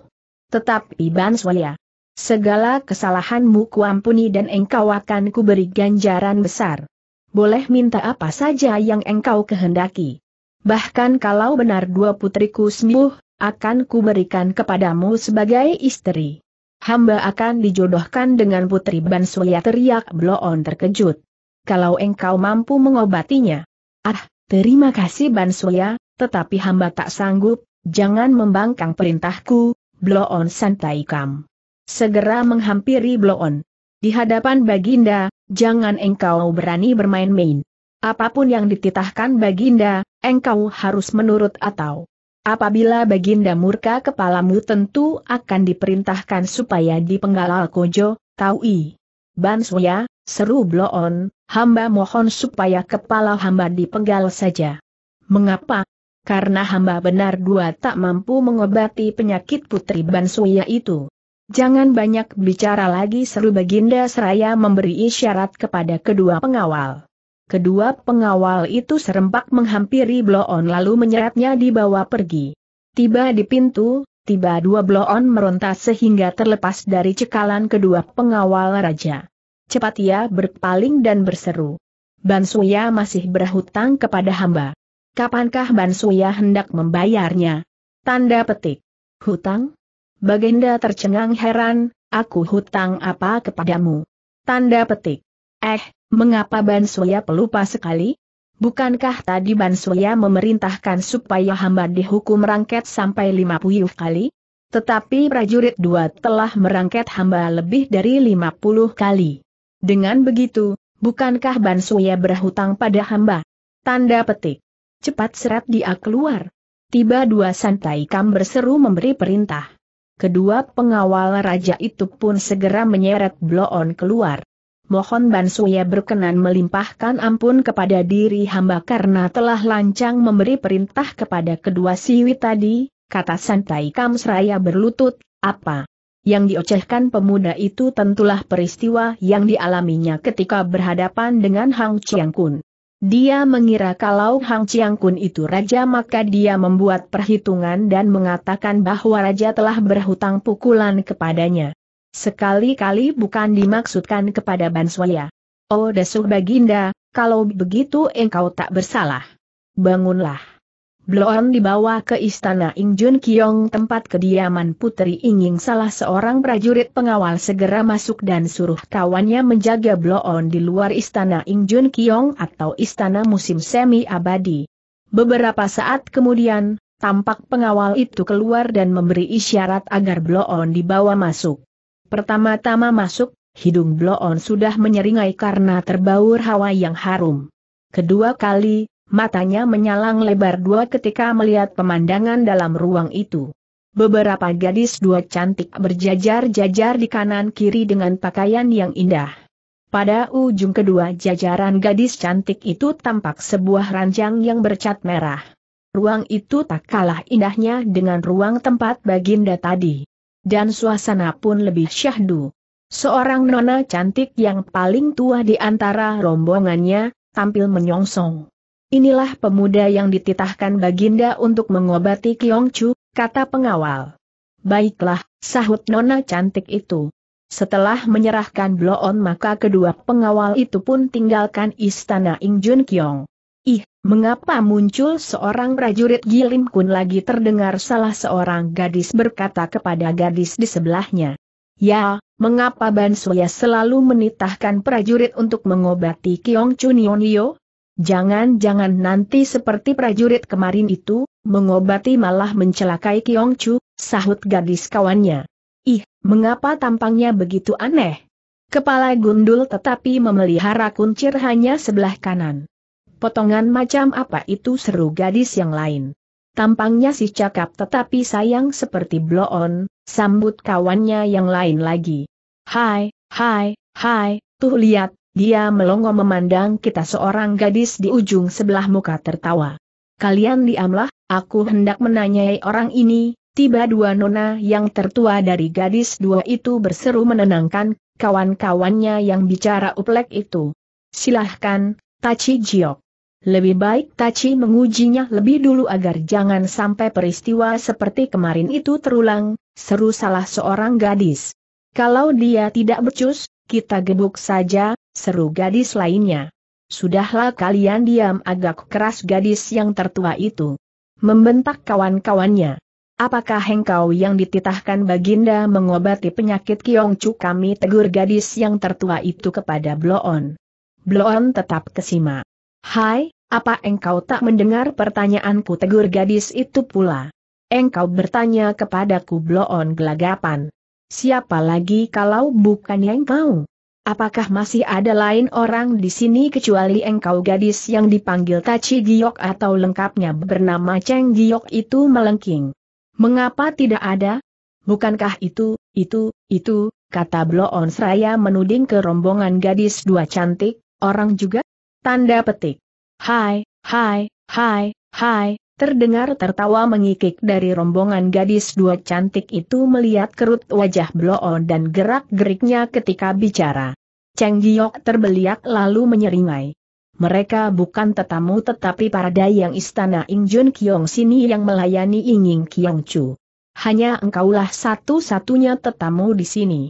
Tetapi Bansuya, segala kesalahanmu kuampuni dan engkau akan kuberi ganjaran besar. Boleh minta apa saja yang engkau kehendaki. Bahkan kalau benar dua putriku sembuh, akan kuberikan kepadamu sebagai istri. Hamba akan dijodohkan dengan putri Bansuya teriak Bloon terkejut. Kalau engkau mampu mengobatinya. Ah, terima kasih Bansuya, tetapi hamba tak sanggup, jangan membangkang perintahku, Bloon santai kam. Segera menghampiri Bloon. Di hadapan Baginda, jangan engkau berani bermain-main. Apapun yang dititahkan Baginda, engkau harus menurut atau Apabila Baginda murka kepalamu tentu akan diperintahkan supaya dipenggalal Kojo, Taui. Bansuya, seru Bloon, hamba mohon supaya kepala hamba dipenggal saja. Mengapa? Karena hamba benar dua tak mampu mengobati penyakit putri Bansuya itu. Jangan banyak bicara lagi seru Baginda seraya memberi isyarat kepada kedua pengawal. Kedua pengawal itu serempak menghampiri Bloon lalu menyeretnya dibawa pergi. Tiba di pintu, tiba dua Bloon meronta sehingga terlepas dari cekalan kedua pengawal raja. Cepat ia berpaling dan berseru. Bansuya masih berhutang kepada hamba. Kapankah Bansuya hendak membayarnya? Tanda petik. Hutang? Baginda tercengang heran, aku hutang apa kepadamu? Tanda petik. Eh, mengapa Bansuya pelupa sekali? Bukankah tadi Bansuya memerintahkan supaya hamba dihukum rangket sampai lima puluh kali? Tetapi prajurit dua telah merangket hamba lebih dari lima puluh kali. Dengan begitu, bukankah Bansuya berhutang pada hamba? Tanda petik. Cepat seret dia keluar. Tiba dua santai kam berseru memberi perintah. Kedua pengawal raja itu pun segera menyeret bloon keluar mohon Bansuya berkenan melimpahkan ampun kepada diri hamba karena telah lancang memberi perintah kepada kedua siwi tadi, kata Santai Kamsraya berlutut, apa? Yang diocehkan pemuda itu tentulah peristiwa yang dialaminya ketika berhadapan dengan Hang Chiang Kun. Dia mengira kalau Hang Chiang Kun itu raja maka dia membuat perhitungan dan mengatakan bahwa raja telah berhutang pukulan kepadanya. Sekali-kali bukan dimaksudkan kepada Banswaya. Oh desuh baginda, kalau begitu engkau tak bersalah. Bangunlah. Bloon dibawa ke istana Ingjun Kiong tempat kediaman putri Inging salah seorang prajurit pengawal segera masuk dan suruh kawannya menjaga Bloon di luar istana Ingjun Kiong atau istana musim semi abadi. Beberapa saat kemudian, tampak pengawal itu keluar dan memberi isyarat agar Bloon dibawa masuk pertama-tama masuk, hidung Bloon sudah menyeringai karena terbaur hawa yang harum. Kedua kali, matanya menyalang lebar dua ketika melihat pemandangan dalam ruang itu. Beberapa gadis dua cantik berjajar-jajar di kanan-kiri dengan pakaian yang indah. Pada ujung kedua jajaran gadis cantik itu tampak sebuah ranjang yang bercat merah. Ruang itu tak kalah indahnya dengan ruang tempat Baginda tadi dan suasana pun lebih syahdu. Seorang nona cantik yang paling tua di antara rombongannya, tampil menyongsong. Inilah pemuda yang dititahkan Baginda untuk mengobati Chu, kata pengawal. Baiklah, sahut nona cantik itu. Setelah menyerahkan bloon maka kedua pengawal itu pun tinggalkan istana Jun Kyong. Ih, mengapa muncul seorang prajurit Gilim Kun lagi terdengar salah seorang gadis berkata kepada gadis di sebelahnya. Ya, mengapa Bansuya selalu menitahkan prajurit untuk mengobati Kiong Chunionio? Jangan-jangan nanti seperti prajurit kemarin itu, mengobati malah mencelakai Kiong Chu, sahut gadis kawannya. Ih, mengapa tampangnya begitu aneh? Kepala gundul tetapi memelihara kuncir hanya sebelah kanan. Potongan macam apa itu seru gadis yang lain. Tampangnya si cakap tetapi sayang seperti bloon, sambut kawannya yang lain lagi. Hai, hai, hai, tuh lihat, dia melongo memandang kita seorang gadis di ujung sebelah muka tertawa. Kalian diamlah, aku hendak menanyai orang ini, tiba dua nona yang tertua dari gadis dua itu berseru menenangkan kawan-kawannya yang bicara uplek itu. Silahkan, Tachi Jiok. Lebih baik Tachi mengujinya lebih dulu agar jangan sampai peristiwa seperti kemarin itu terulang, seru salah seorang gadis. Kalau dia tidak becus, kita gebuk saja, seru gadis lainnya. Sudahlah kalian diam agak keras gadis yang tertua itu. Membentak kawan-kawannya. Apakah engkau yang dititahkan baginda mengobati penyakit Kiongcu kami tegur gadis yang tertua itu kepada Bloon. Bloon tetap kesima. Hai, apa engkau tak mendengar pertanyaanku tegur gadis itu pula? Engkau bertanya kepadaku bloon gelagapan. Siapa lagi kalau bukan yang kau? Apakah masih ada lain orang di sini kecuali engkau gadis yang dipanggil Tachi Giok atau lengkapnya bernama Cheng Giok itu melengking? Mengapa tidak ada? Bukankah itu, itu, itu, kata Bloon seraya menuding ke rombongan gadis dua cantik, orang juga? Tanda petik. Hai, hai, hai, hai, terdengar tertawa mengikik dari rombongan gadis dua cantik itu melihat kerut wajah Bloon dan gerak-geriknya ketika bicara. Cheng Giok terbeliak lalu menyeringai. Mereka bukan tetamu tetapi para dayang istana Jun Kiong sini yang melayani Ing Kiong Chu. Hanya engkaulah satu-satunya tetamu di sini.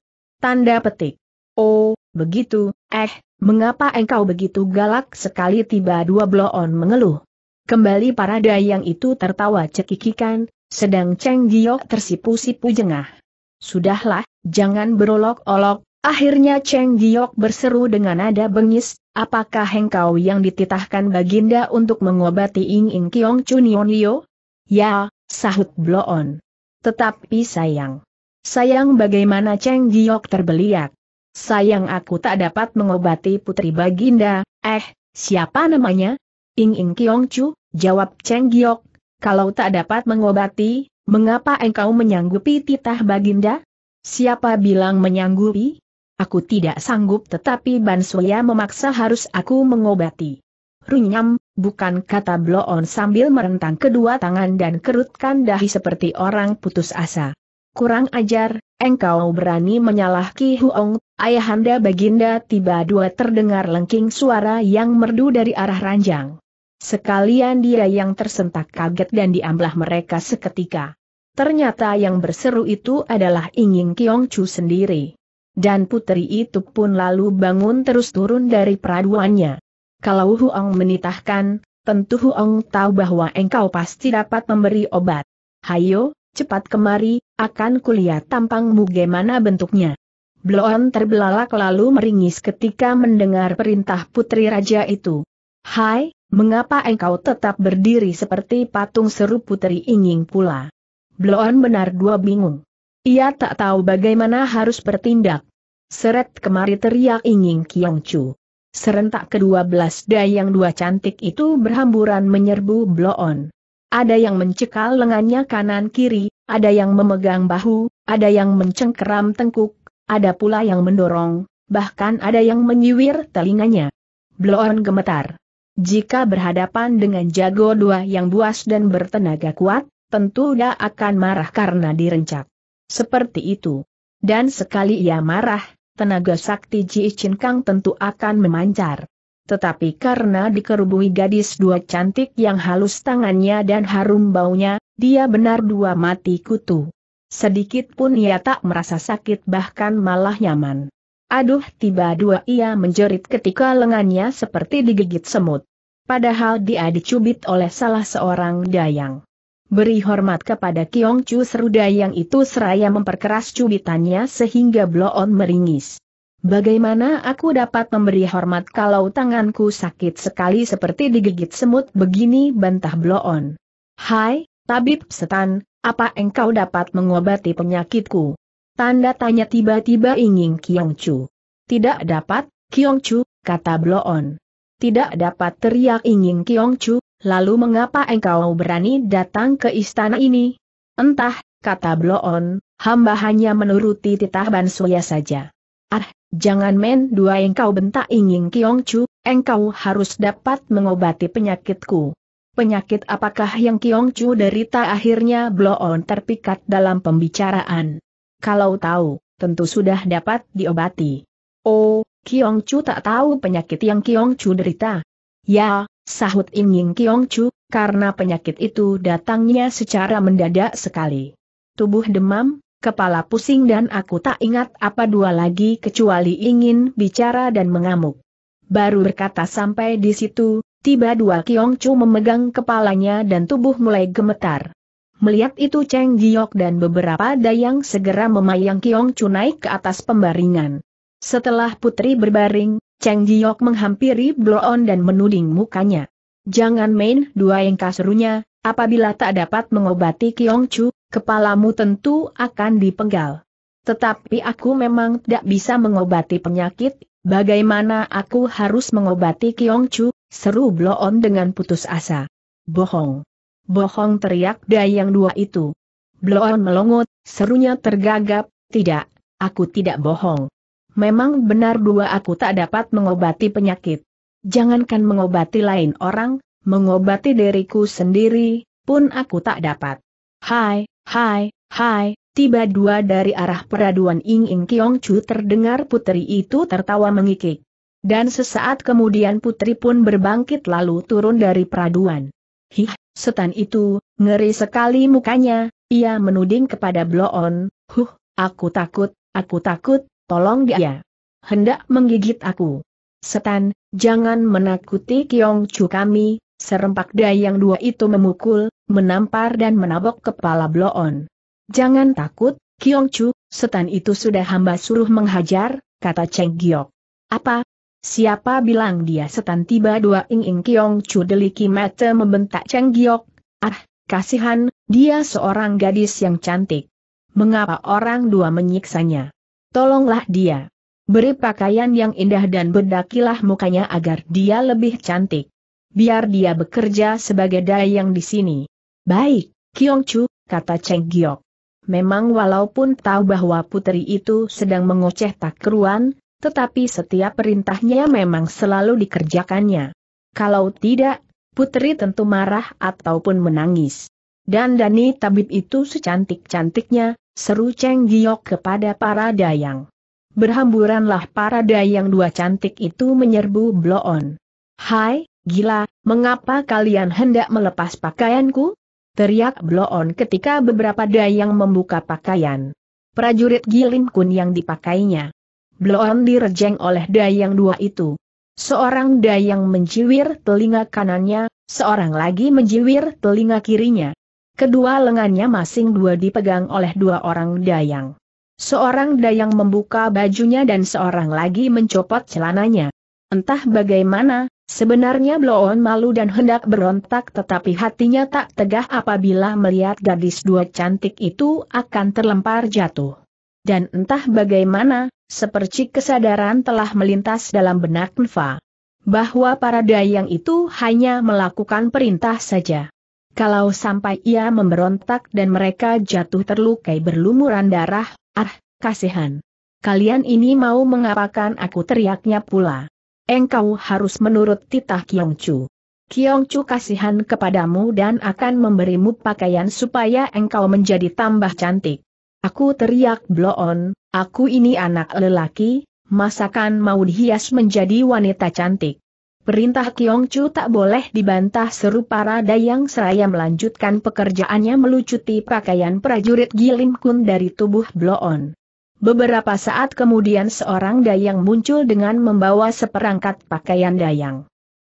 Tanda petik. Oh, Begitu, eh, mengapa engkau begitu galak sekali tiba dua bloon mengeluh. Kembali para dayang itu tertawa cekikikan, sedang Cheng Giok tersipu-sipu jengah. Sudahlah, jangan berolok-olok, akhirnya Cheng Giok berseru dengan nada bengis, apakah engkau yang dititahkan baginda untuk mengobati Ing Ing Kiong Chunion Yo? Ya, sahut bloon. Tetapi sayang. Sayang bagaimana Cheng Giok terbeliak. Sayang aku tak dapat mengobati putri Baginda, eh, siapa namanya? Ing Ing Kiong Chu, jawab Cheng Giok, kalau tak dapat mengobati, mengapa engkau menyanggupi titah Baginda? Siapa bilang menyanggupi? Aku tidak sanggup tetapi Bansuya memaksa harus aku mengobati. Runyam, bukan kata bloon sambil merentang kedua tangan dan kerutkan dahi seperti orang putus asa. Kurang ajar, engkau berani menyalah Ki Huong, ayahanda baginda tiba dua terdengar lengking suara yang merdu dari arah ranjang. Sekalian dia yang tersentak kaget dan diamblah mereka seketika. Ternyata yang berseru itu adalah Ingin Kiong Chu sendiri. Dan putri itu pun lalu bangun terus turun dari peraduannya. Kalau Huong menitahkan, tentu Huong tahu bahwa engkau pasti dapat memberi obat. Hayo, cepat kemari, akan kulihat tampangmu gimana bentuknya. Bloon terbelalak lalu meringis ketika mendengar perintah putri raja itu. Hai, mengapa engkau tetap berdiri seperti patung seru putri ingin pula? Bloon benar dua bingung. Ia tak tahu bagaimana harus bertindak. Seret kemari teriak ingin Kiong Chu. Serentak kedua belas dayang dua cantik itu berhamburan menyerbu Bloon. Ada yang mencekal lengannya kanan kiri, ada yang memegang bahu, ada yang mencengkeram tengkuk, ada pula yang mendorong, bahkan ada yang menyiwir telinganya. Bloon gemetar. Jika berhadapan dengan jago dua yang buas dan bertenaga kuat, tentu dia akan marah karena direncak. Seperti itu. Dan sekali ia marah, tenaga sakti Ji Chin Kang tentu akan memancar. Tetapi karena dikerubui gadis dua cantik yang halus tangannya dan harum baunya, dia benar dua mati kutu. Sedikit pun ia tak merasa sakit bahkan malah nyaman. Aduh tiba dua ia menjerit ketika lengannya seperti digigit semut. Padahal dia dicubit oleh salah seorang dayang. Beri hormat kepada Kiong Chu seru dayang itu seraya memperkeras cubitannya sehingga Bloon meringis. Bagaimana aku dapat memberi hormat kalau tanganku sakit sekali seperti digigit semut begini bantah Bloon. Hai, Tabib setan, apa engkau dapat mengobati penyakitku? Tanda tanya tiba-tiba ingin Kiong Chu. Tidak dapat, Kiong Chu, kata Bloon. Tidak dapat teriak ingin Kiong Chu, lalu mengapa engkau berani datang ke istana ini? Entah, kata Bloon, hamba hanya menuruti titah Bansuya saja. Ah, jangan men dua engkau bentak ingin Kiong Chu, engkau harus dapat mengobati penyakitku. Penyakit apakah yang Kiong Chu derita akhirnya Blow On terpikat dalam pembicaraan. Kalau tahu, tentu sudah dapat diobati. Oh, Kiong Chu tak tahu penyakit yang Kiong Chu derita. Ya, sahut ingin Kiong Chu, karena penyakit itu datangnya secara mendadak sekali. Tubuh demam, kepala pusing dan aku tak ingat apa dua lagi kecuali ingin bicara dan mengamuk. Baru berkata sampai di situ, Tiba dua Kiong Chu memegang kepalanya dan tubuh mulai gemetar. Melihat itu Cheng Giok dan beberapa dayang segera memayang Kiong Chu naik ke atas pembaringan. Setelah putri berbaring, Cheng Giok menghampiri Bloon dan menuding mukanya. Jangan main dua yang kasrunya, apabila tak dapat mengobati Kiong Chu, kepalamu tentu akan dipenggal. Tetapi aku memang tak bisa mengobati penyakit, bagaimana aku harus mengobati Kiong Chu, Seru bloon dengan putus asa. Bohong. Bohong teriak dayang dua itu. Bloon melongut, melongot, serunya tergagap, tidak, aku tidak bohong. Memang benar dua aku tak dapat mengobati penyakit. Jangankan mengobati lain orang, mengobati diriku sendiri, pun aku tak dapat. Hai, hai, hai, tiba dua dari arah peraduan Ing Ing Kiong Chu terdengar putri itu tertawa mengikik. Dan sesaat kemudian putri pun berbangkit lalu turun dari peraduan. Hih, setan itu, ngeri sekali mukanya, ia menuding kepada Bloon, huh, aku takut, aku takut, tolong dia. Hendak menggigit aku. Setan, jangan menakuti Kiong Chu kami, serempak dayang dua itu memukul, menampar dan menabok kepala Bloon. Jangan takut, Kiong Chu, setan itu sudah hamba suruh menghajar, kata Cheng Giok. Apa, Siapa bilang dia setan tiba dua ing ing kiong cu deliki mata membentak Cheng Giok. Ah, kasihan, dia seorang gadis yang cantik. Mengapa orang dua menyiksanya? Tolonglah dia. Beri pakaian yang indah dan bedakilah mukanya agar dia lebih cantik. Biar dia bekerja sebagai dayang di sini. Baik, Kiong Chu, kata Cheng Giok. Memang walaupun tahu bahwa putri itu sedang mengoceh tak keruan tetapi setiap perintahnya memang selalu dikerjakannya. Kalau tidak, Putri tentu marah ataupun menangis. Dan Dani Tabib itu secantik-cantiknya, seru Cheng Giok kepada para dayang. Berhamburanlah para dayang dua cantik itu menyerbu Bloon. Hai, gila, mengapa kalian hendak melepas pakaianku? Teriak Bloon ketika beberapa dayang membuka pakaian. Prajurit Gilim Kun yang dipakainya. Bloon direjeng oleh dayang dua itu. Seorang dayang menjiwir telinga kanannya, seorang lagi menjiwir telinga kirinya. Kedua lengannya masing dua dipegang oleh dua orang dayang. Seorang dayang membuka bajunya dan seorang lagi mencopot celananya. Entah bagaimana, sebenarnya Bloon malu dan hendak berontak tetapi hatinya tak tegah apabila melihat gadis dua cantik itu akan terlempar jatuh dan entah bagaimana, sepercik kesadaran telah melintas dalam benak Nfa. Bahwa para dayang itu hanya melakukan perintah saja. Kalau sampai ia memberontak dan mereka jatuh terlukai berlumuran darah, ah, kasihan. Kalian ini mau mengapakan aku teriaknya pula. Engkau harus menurut titah Kiongcu. Kiongcu kasihan kepadamu dan akan memberimu pakaian supaya engkau menjadi tambah cantik. Aku teriak Bloon, aku ini anak lelaki, masakan mau dihias menjadi wanita cantik. Perintah Kiong Chu tak boleh dibantah seru para dayang seraya melanjutkan pekerjaannya melucuti pakaian prajurit Gilim Kun dari tubuh Bloon. Beberapa saat kemudian seorang dayang muncul dengan membawa seperangkat pakaian dayang.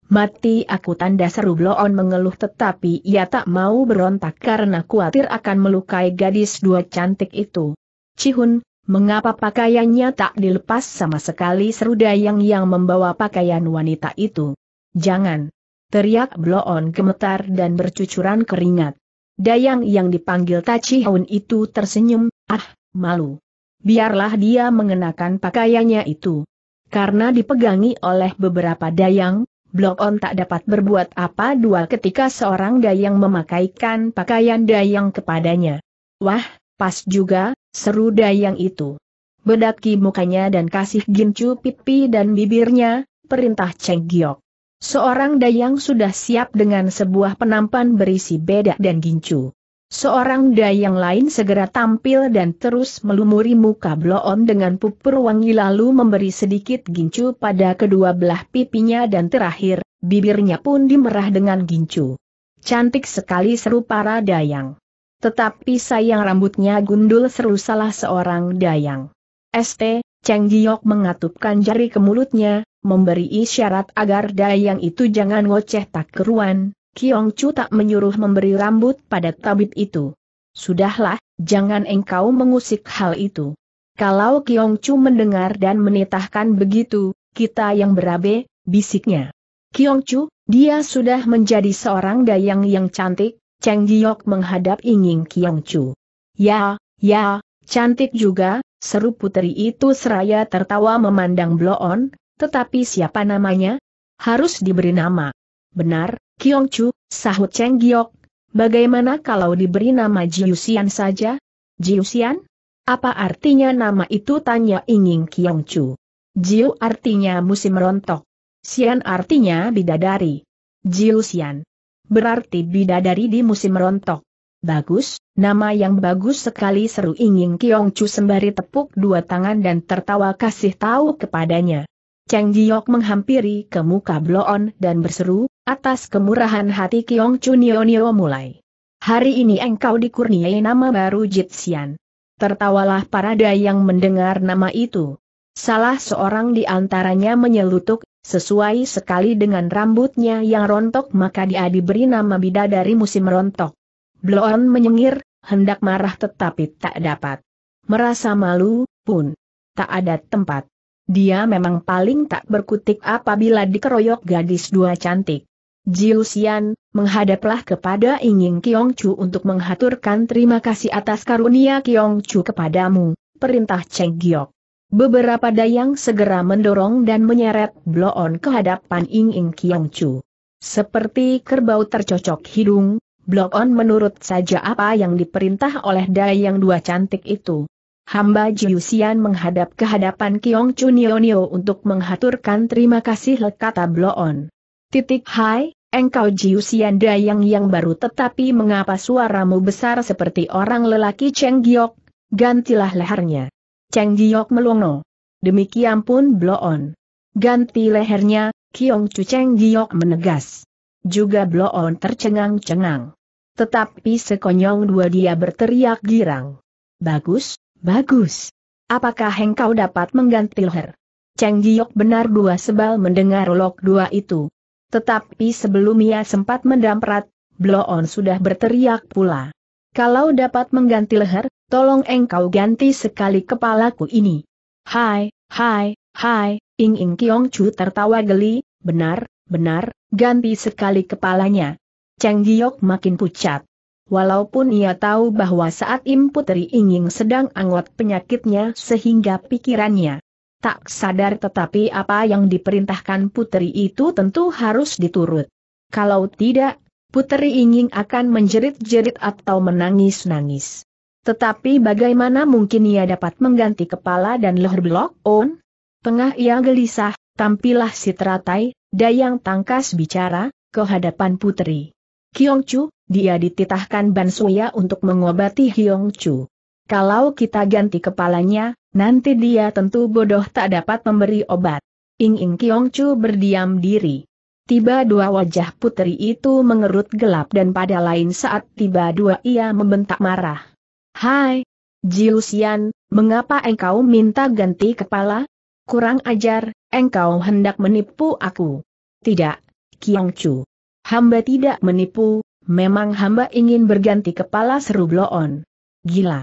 Mati aku tanda seru Bloon mengeluh tetapi ia tak mau berontak karena khawatir akan melukai gadis dua cantik itu. Cihun, mengapa pakaiannya tak dilepas sama sekali seru Dayang yang membawa pakaian wanita itu? Jangan! Teriak Bloon gemetar dan bercucuran keringat. Dayang yang dipanggil Tachihun itu tersenyum, ah, malu. Biarlah dia mengenakan pakaiannya itu. Karena dipegangi oleh beberapa dayang, Blok On tak dapat berbuat apa dua ketika seorang dayang memakaikan pakaian dayang kepadanya. Wah, pas juga, seru dayang itu. Bedaki mukanya dan kasih gincu pipi dan bibirnya, perintah Cheng Giok. Seorang dayang sudah siap dengan sebuah penampan berisi bedak dan gincu. Seorang dayang lain segera tampil dan terus melumuri muka Bloon dengan pupur wangi lalu memberi sedikit gincu pada kedua belah pipinya dan terakhir, bibirnya pun dimerah dengan gincu. Cantik sekali seru para dayang. Tetapi sayang rambutnya gundul seru salah seorang dayang. ST, Cheng Giok mengatupkan jari ke mulutnya, memberi isyarat agar dayang itu jangan ngoceh tak keruan, Kiong Chu tak menyuruh memberi rambut pada tabib itu. Sudahlah, jangan engkau mengusik hal itu. Kalau Kiong Chu mendengar dan menitahkan begitu, kita yang berabe, bisiknya. Kiong Chu, dia sudah menjadi seorang dayang yang cantik, Cheng Giok menghadap ingin Kiong Chu. Ya, ya, cantik juga, seru putri itu seraya tertawa memandang Bloon, tetapi siapa namanya? Harus diberi nama. Benar, Kiong Chu, sahut Cheng Giok, bagaimana kalau diberi nama Jiusian saja? Jiusian? Apa artinya nama itu tanya Inging Kiong Chu. Jiu artinya musim rontok. Sian artinya bidadari. Jiusian. Berarti bidadari di musim rontok. Bagus, nama yang bagus sekali seru Inging Kiong Chu sembari tepuk dua tangan dan tertawa kasih tahu kepadanya. Cheng Giok menghampiri ke muka Bloon dan berseru, atas kemurahan hati Kiong Chunionio mulai. Hari ini engkau dikurniai nama baru Jitsian. Tertawalah parada yang mendengar nama itu. Salah seorang di antaranya menyelutuk, sesuai sekali dengan rambutnya yang rontok maka dia diberi nama bida dari musim rontok. Bloon menyengir, hendak marah tetapi tak dapat. Merasa malu, pun. Tak ada tempat. Dia memang paling tak berkutik apabila dikeroyok gadis dua cantik. Jiusian, menghadaplah kepada Ingin Kiong Chu untuk menghaturkan terima kasih atas karunia Kiong Chu kepadamu, perintah Cheng Giok. Beberapa dayang segera mendorong dan menyeret bloon ke hadapan Ingin Kiong Chu. Seperti kerbau tercocok hidung, bloon menurut saja apa yang diperintah oleh dayang dua cantik itu. Hamba Jiusian menghadap ke hadapan Kiong Chu Nio Nio untuk menghaturkan terima kasih kata bloon. Titik hai, engkau Jiusian Dayang yang baru tetapi mengapa suaramu besar seperti orang lelaki Cheng Giok, gantilah lehernya. Cheng Giok melongo. Demikian pun bloon. Ganti lehernya, Kiong Chu Cheng Giok menegas. Juga bloon tercengang-cengang. Tetapi sekonyong dua dia berteriak girang. Bagus, bagus. Apakah engkau dapat mengganti leher? Cheng Giok benar dua sebal mendengar lok dua itu. Tetapi sebelum ia sempat mendamprat, Bloon sudah berteriak pula. Kalau dapat mengganti leher, tolong engkau ganti sekali kepalaku ini. Hai, hai, hai, Ing Ing Kiong Chu tertawa geli, benar, benar, ganti sekali kepalanya. Cheng Giok makin pucat. Walaupun ia tahu bahwa saat Im Putri Ing Ying sedang anggot penyakitnya sehingga pikirannya tak sadar tetapi apa yang diperintahkan putri itu tentu harus diturut. Kalau tidak, putri ingin akan menjerit-jerit atau menangis-nangis. Tetapi bagaimana mungkin ia dapat mengganti kepala dan leher blok on? Tengah ia gelisah, tampilah si teratai, dayang tangkas bicara, ke hadapan puteri. Kiong Chu, dia dititahkan Bansuya untuk mengobati Hyong Chu. Kalau kita ganti kepalanya, Nanti dia tentu bodoh tak dapat memberi obat. Ing Ing Kiong Chu berdiam diri. Tiba dua wajah putri itu mengerut gelap dan pada lain saat tiba dua ia membentak marah. Hai, Jiusian, mengapa engkau minta ganti kepala? Kurang ajar, engkau hendak menipu aku. Tidak, Kiong Chu. Hamba tidak menipu, memang hamba ingin berganti kepala seru bloon. Gila.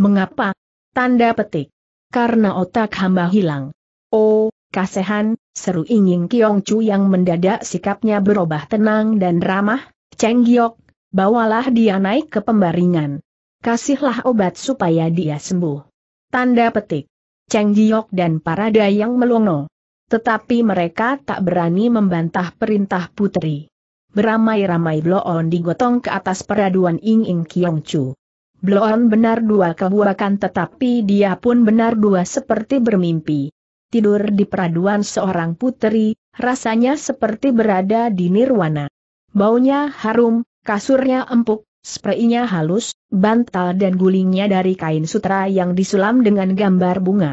Mengapa? Tanda petik karena otak hamba hilang. Oh, kasehan, seru ingin Kiong Chu yang mendadak sikapnya berubah tenang dan ramah, Cheng Giok, bawalah dia naik ke pembaringan. Kasihlah obat supaya dia sembuh. Tanda petik. Cheng Giok dan para dayang melongo. Tetapi mereka tak berani membantah perintah putri. Beramai-ramai bloon digotong ke atas peraduan Ing Ing Kiong Chu. Bloon benar dua kebuakan tetapi dia pun benar dua seperti bermimpi. Tidur di peraduan seorang putri, rasanya seperti berada di nirwana. Baunya harum, kasurnya empuk, spraynya halus, bantal dan gulingnya dari kain sutra yang disulam dengan gambar bunga.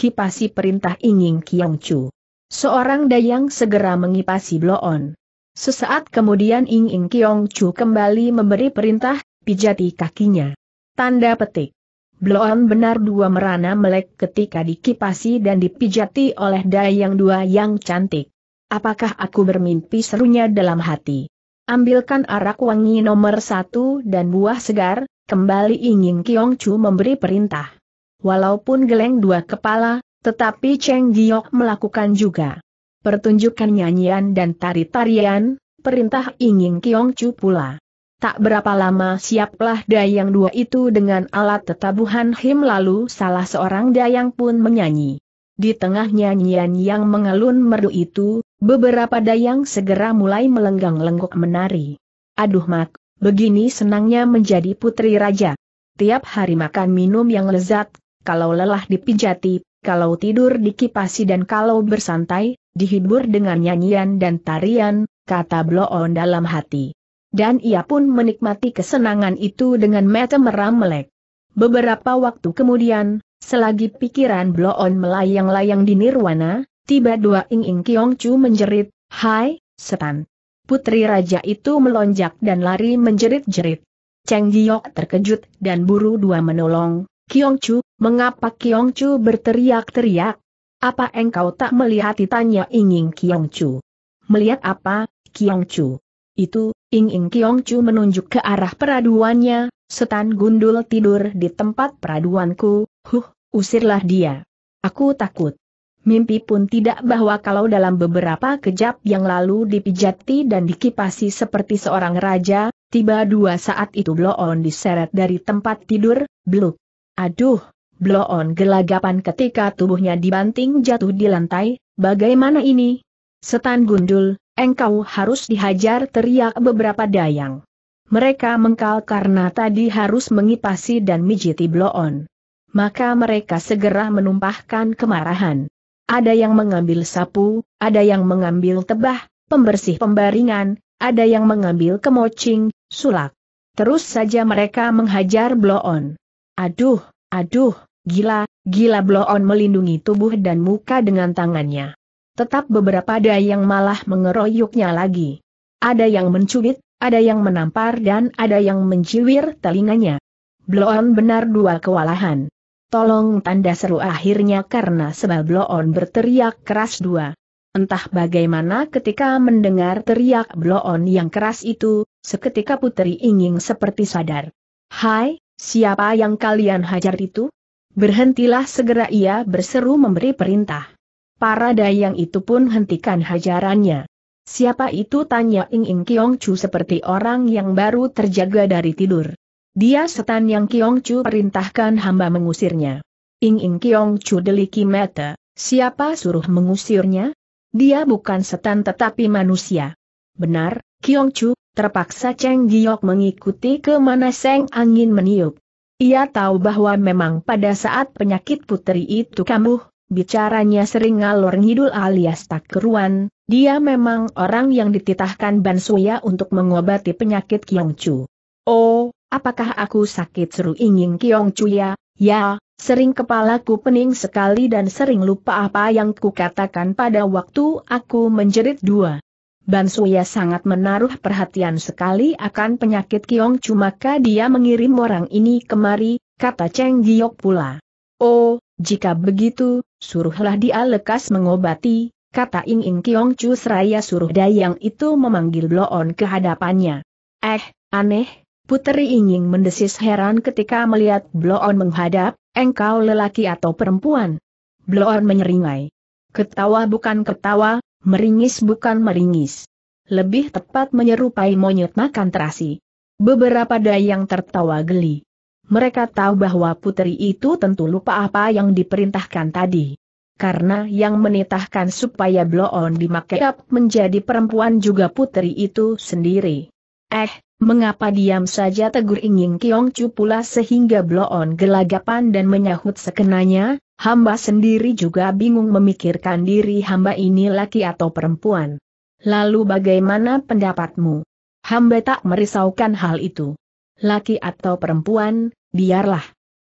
Kipasi perintah ingin Chu. Seorang dayang segera mengipasi Bloon. Sesaat kemudian Ing Ing Kiong Chu kembali memberi perintah, pijati kakinya. Tanda petik. Bloon benar dua merana melek ketika dikipasi dan dipijati oleh dayang dua yang cantik. Apakah aku bermimpi serunya dalam hati? Ambilkan arak wangi nomor satu dan buah segar, kembali ingin Kiong Chu memberi perintah. Walaupun geleng dua kepala, tetapi Cheng Giok melakukan juga. Pertunjukan nyanyian dan tari-tarian, perintah ingin Kiong Chu pula. Tak berapa lama siaplah dayang dua itu dengan alat tetabuhan him lalu salah seorang dayang pun menyanyi. Di tengah nyanyian yang mengalun merdu itu, beberapa dayang segera mulai melenggang-lenggok menari. Aduh mak, begini senangnya menjadi putri raja. Tiap hari makan minum yang lezat, kalau lelah dipijati, kalau tidur dikipasi dan kalau bersantai, dihibur dengan nyanyian dan tarian, kata Bloon dalam hati dan ia pun menikmati kesenangan itu dengan mata meram melek. Beberapa waktu kemudian, selagi pikiran Bloon melayang-layang di nirwana, tiba dua ing-ing Kiong Chu menjerit, Hai, setan. Putri raja itu melonjak dan lari menjerit-jerit. Cheng Giok terkejut dan buru dua menolong, Kiong Chu, mengapa Kiong Chu berteriak-teriak? Apa engkau tak melihat tanya ingin Kiong Chu? Melihat apa, Kiong Chu? itu, Ing Ing Kiong Chu menunjuk ke arah peraduannya, setan gundul tidur di tempat peraduanku, huh, usirlah dia. Aku takut. Mimpi pun tidak bahwa kalau dalam beberapa kejap yang lalu dipijati dan dikipasi seperti seorang raja, tiba dua saat itu Bloon diseret dari tempat tidur, bluk. Aduh, Bloon gelagapan ketika tubuhnya dibanting jatuh di lantai, bagaimana ini? Setan gundul, Engkau harus dihajar teriak beberapa dayang. Mereka mengkal karena tadi harus mengipasi dan mijiti bloon. Maka mereka segera menumpahkan kemarahan. Ada yang mengambil sapu, ada yang mengambil tebah, pembersih pembaringan, ada yang mengambil kemocing, sulak. Terus saja mereka menghajar bloon. Aduh, aduh, gila, gila bloon melindungi tubuh dan muka dengan tangannya tetap beberapa ada yang malah mengeroyoknya lagi. Ada yang mencubit, ada yang menampar dan ada yang menciwir telinganya. Bloon benar dua kewalahan. Tolong tanda seru akhirnya karena sebab Bloon berteriak keras dua. Entah bagaimana ketika mendengar teriak Bloon yang keras itu, seketika putri ingin seperti sadar. Hai, siapa yang kalian hajar itu? Berhentilah segera ia berseru memberi perintah. Para dayang itu pun hentikan hajarannya. Siapa itu tanya Ing Ing Kiong Chu seperti orang yang baru terjaga dari tidur. Dia setan yang Kiong Chu perintahkan hamba mengusirnya. Ing Ing Kiong Chu deliki mata, siapa suruh mengusirnya? Dia bukan setan tetapi manusia. Benar, Kiong Chu, terpaksa Cheng Giok mengikuti ke Seng Angin meniup. Ia tahu bahwa memang pada saat penyakit putri itu kambuh, bicaranya sering ngalor ngidul alias tak keruan, dia memang orang yang dititahkan Bansuya untuk mengobati penyakit Kyongcu. Oh, apakah aku sakit seru ingin Kyongcu ya? Ya, sering kepalaku pening sekali dan sering lupa apa yang kukatakan pada waktu aku menjerit dua. Bansuya sangat menaruh perhatian sekali akan penyakit Kiong maka dia mengirim orang ini kemari, kata Cheng Giok pula. Oh, jika begitu, suruhlah dia lekas mengobati, kata Ing Ing Kiong Chu seraya suruh Dayang itu memanggil Bloon ke hadapannya. Eh, aneh, Puteri Ing Ing mendesis heran ketika melihat Bloon menghadap, engkau lelaki atau perempuan? Bloon menyeringai. Ketawa bukan ketawa, meringis bukan meringis. Lebih tepat menyerupai monyet makan terasi. Beberapa dayang tertawa geli mereka tahu bahwa putri itu tentu lupa apa yang diperintahkan tadi. Karena yang menitahkan supaya Bloon dimakai menjadi perempuan juga putri itu sendiri. Eh, mengapa diam saja tegur ingin Kiong Chu pula sehingga Bloon gelagapan dan menyahut sekenanya, hamba sendiri juga bingung memikirkan diri hamba ini laki atau perempuan. Lalu bagaimana pendapatmu? Hamba tak merisaukan hal itu. Laki atau perempuan, biarlah.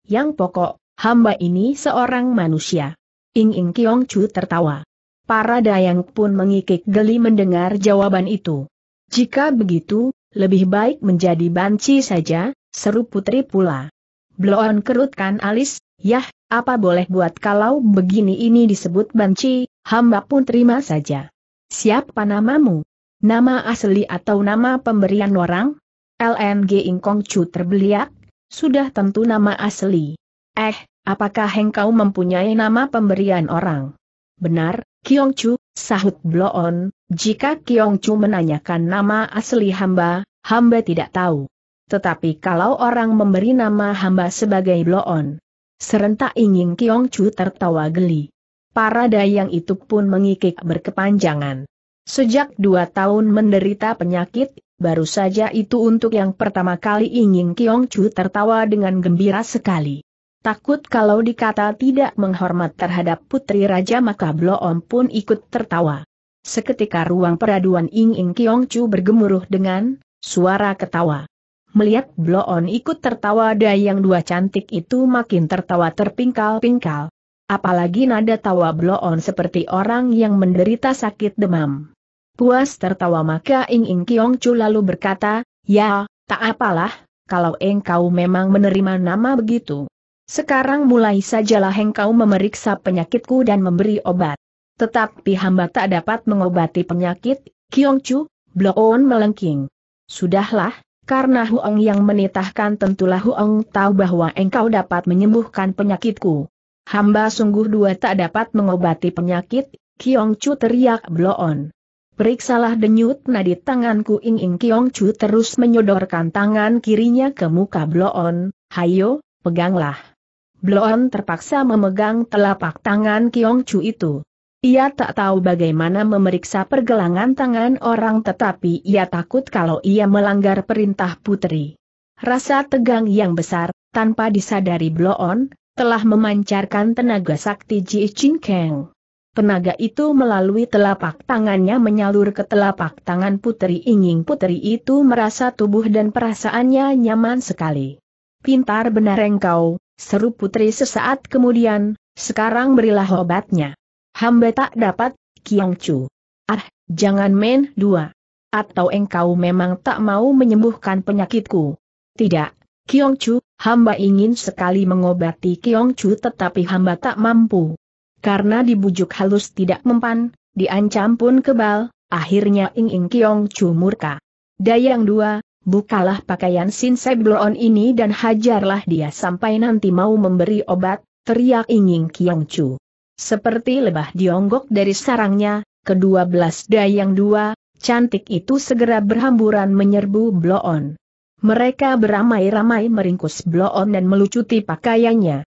Yang pokok, hamba ini seorang manusia. Ing Ing Kiong Chu tertawa. Para dayang pun mengikik geli mendengar jawaban itu. Jika begitu, lebih baik menjadi banci saja, seru putri pula. Bloon kerutkan alis, yah, apa boleh buat kalau begini ini disebut banci, hamba pun terima saja. Siapa namamu? Nama asli atau nama pemberian orang? LNG ing Ingkong Chu terbeliak, sudah tentu nama asli. Eh, apakah engkau mempunyai nama pemberian orang? Benar, Kiong Chu, sahut Bloon, jika Kiong Chu menanyakan nama asli hamba, hamba tidak tahu. Tetapi kalau orang memberi nama hamba sebagai Bloon, serentak ingin Kiong Chu tertawa geli. Para dayang itu pun mengikik berkepanjangan. Sejak dua tahun menderita penyakit Baru saja itu untuk yang pertama kali ingin Kiong Chu tertawa dengan gembira sekali. Takut kalau dikata tidak menghormat terhadap putri raja maka Bloom pun ikut tertawa. Seketika ruang peraduan Ing Ing Kiong Chu bergemuruh dengan suara ketawa. Melihat Bloon ikut tertawa dayang dua cantik itu makin tertawa terpingkal-pingkal. Apalagi nada tawa Bloon seperti orang yang menderita sakit demam. Puas tertawa maka Ing Ing Kiong Chu lalu berkata, Ya, tak apalah, kalau engkau memang menerima nama begitu. Sekarang mulai sajalah engkau memeriksa penyakitku dan memberi obat. Tetapi hamba tak dapat mengobati penyakit, Kiong Chu, Bloon melengking. Sudahlah, karena Huong yang menitahkan tentulah Huong tahu bahwa engkau dapat menyembuhkan penyakitku. Hamba sungguh dua tak dapat mengobati penyakit, Kiong Chu teriak Bloon. Periksalah denyut nadi tanganku Ing Ing Kiong Chu terus menyodorkan tangan kirinya ke muka Bloon, hayo, peganglah. Bloon terpaksa memegang telapak tangan Kiong Chu itu. Ia tak tahu bagaimana memeriksa pergelangan tangan orang tetapi ia takut kalau ia melanggar perintah putri. Rasa tegang yang besar, tanpa disadari Bloon, telah memancarkan tenaga sakti Ji Ching Keng. Tenaga itu melalui telapak tangannya menyalur ke telapak tangan putri ingin putri itu merasa tubuh dan perasaannya nyaman sekali. Pintar benar engkau, seru putri sesaat kemudian, sekarang berilah obatnya. Hamba tak dapat, Kiang Chu. Ah, jangan main dua. Atau engkau memang tak mau menyembuhkan penyakitku? Tidak, Kiong Chu, hamba ingin sekali mengobati Kiong Chu tetapi hamba tak mampu. Karena dibujuk halus tidak mempan, diancam pun kebal, akhirnya Ing Ing Kiong Chu murka. Dayang dua, bukalah pakaian Sin Sebloon ini dan hajarlah dia sampai nanti mau memberi obat, teriak Ing Ing Kiong Chu. Seperti lebah dionggok dari sarangnya, kedua belas dayang dua, cantik itu segera berhamburan menyerbu Bloon. Mereka beramai-ramai meringkus Bloon dan melucuti pakaiannya.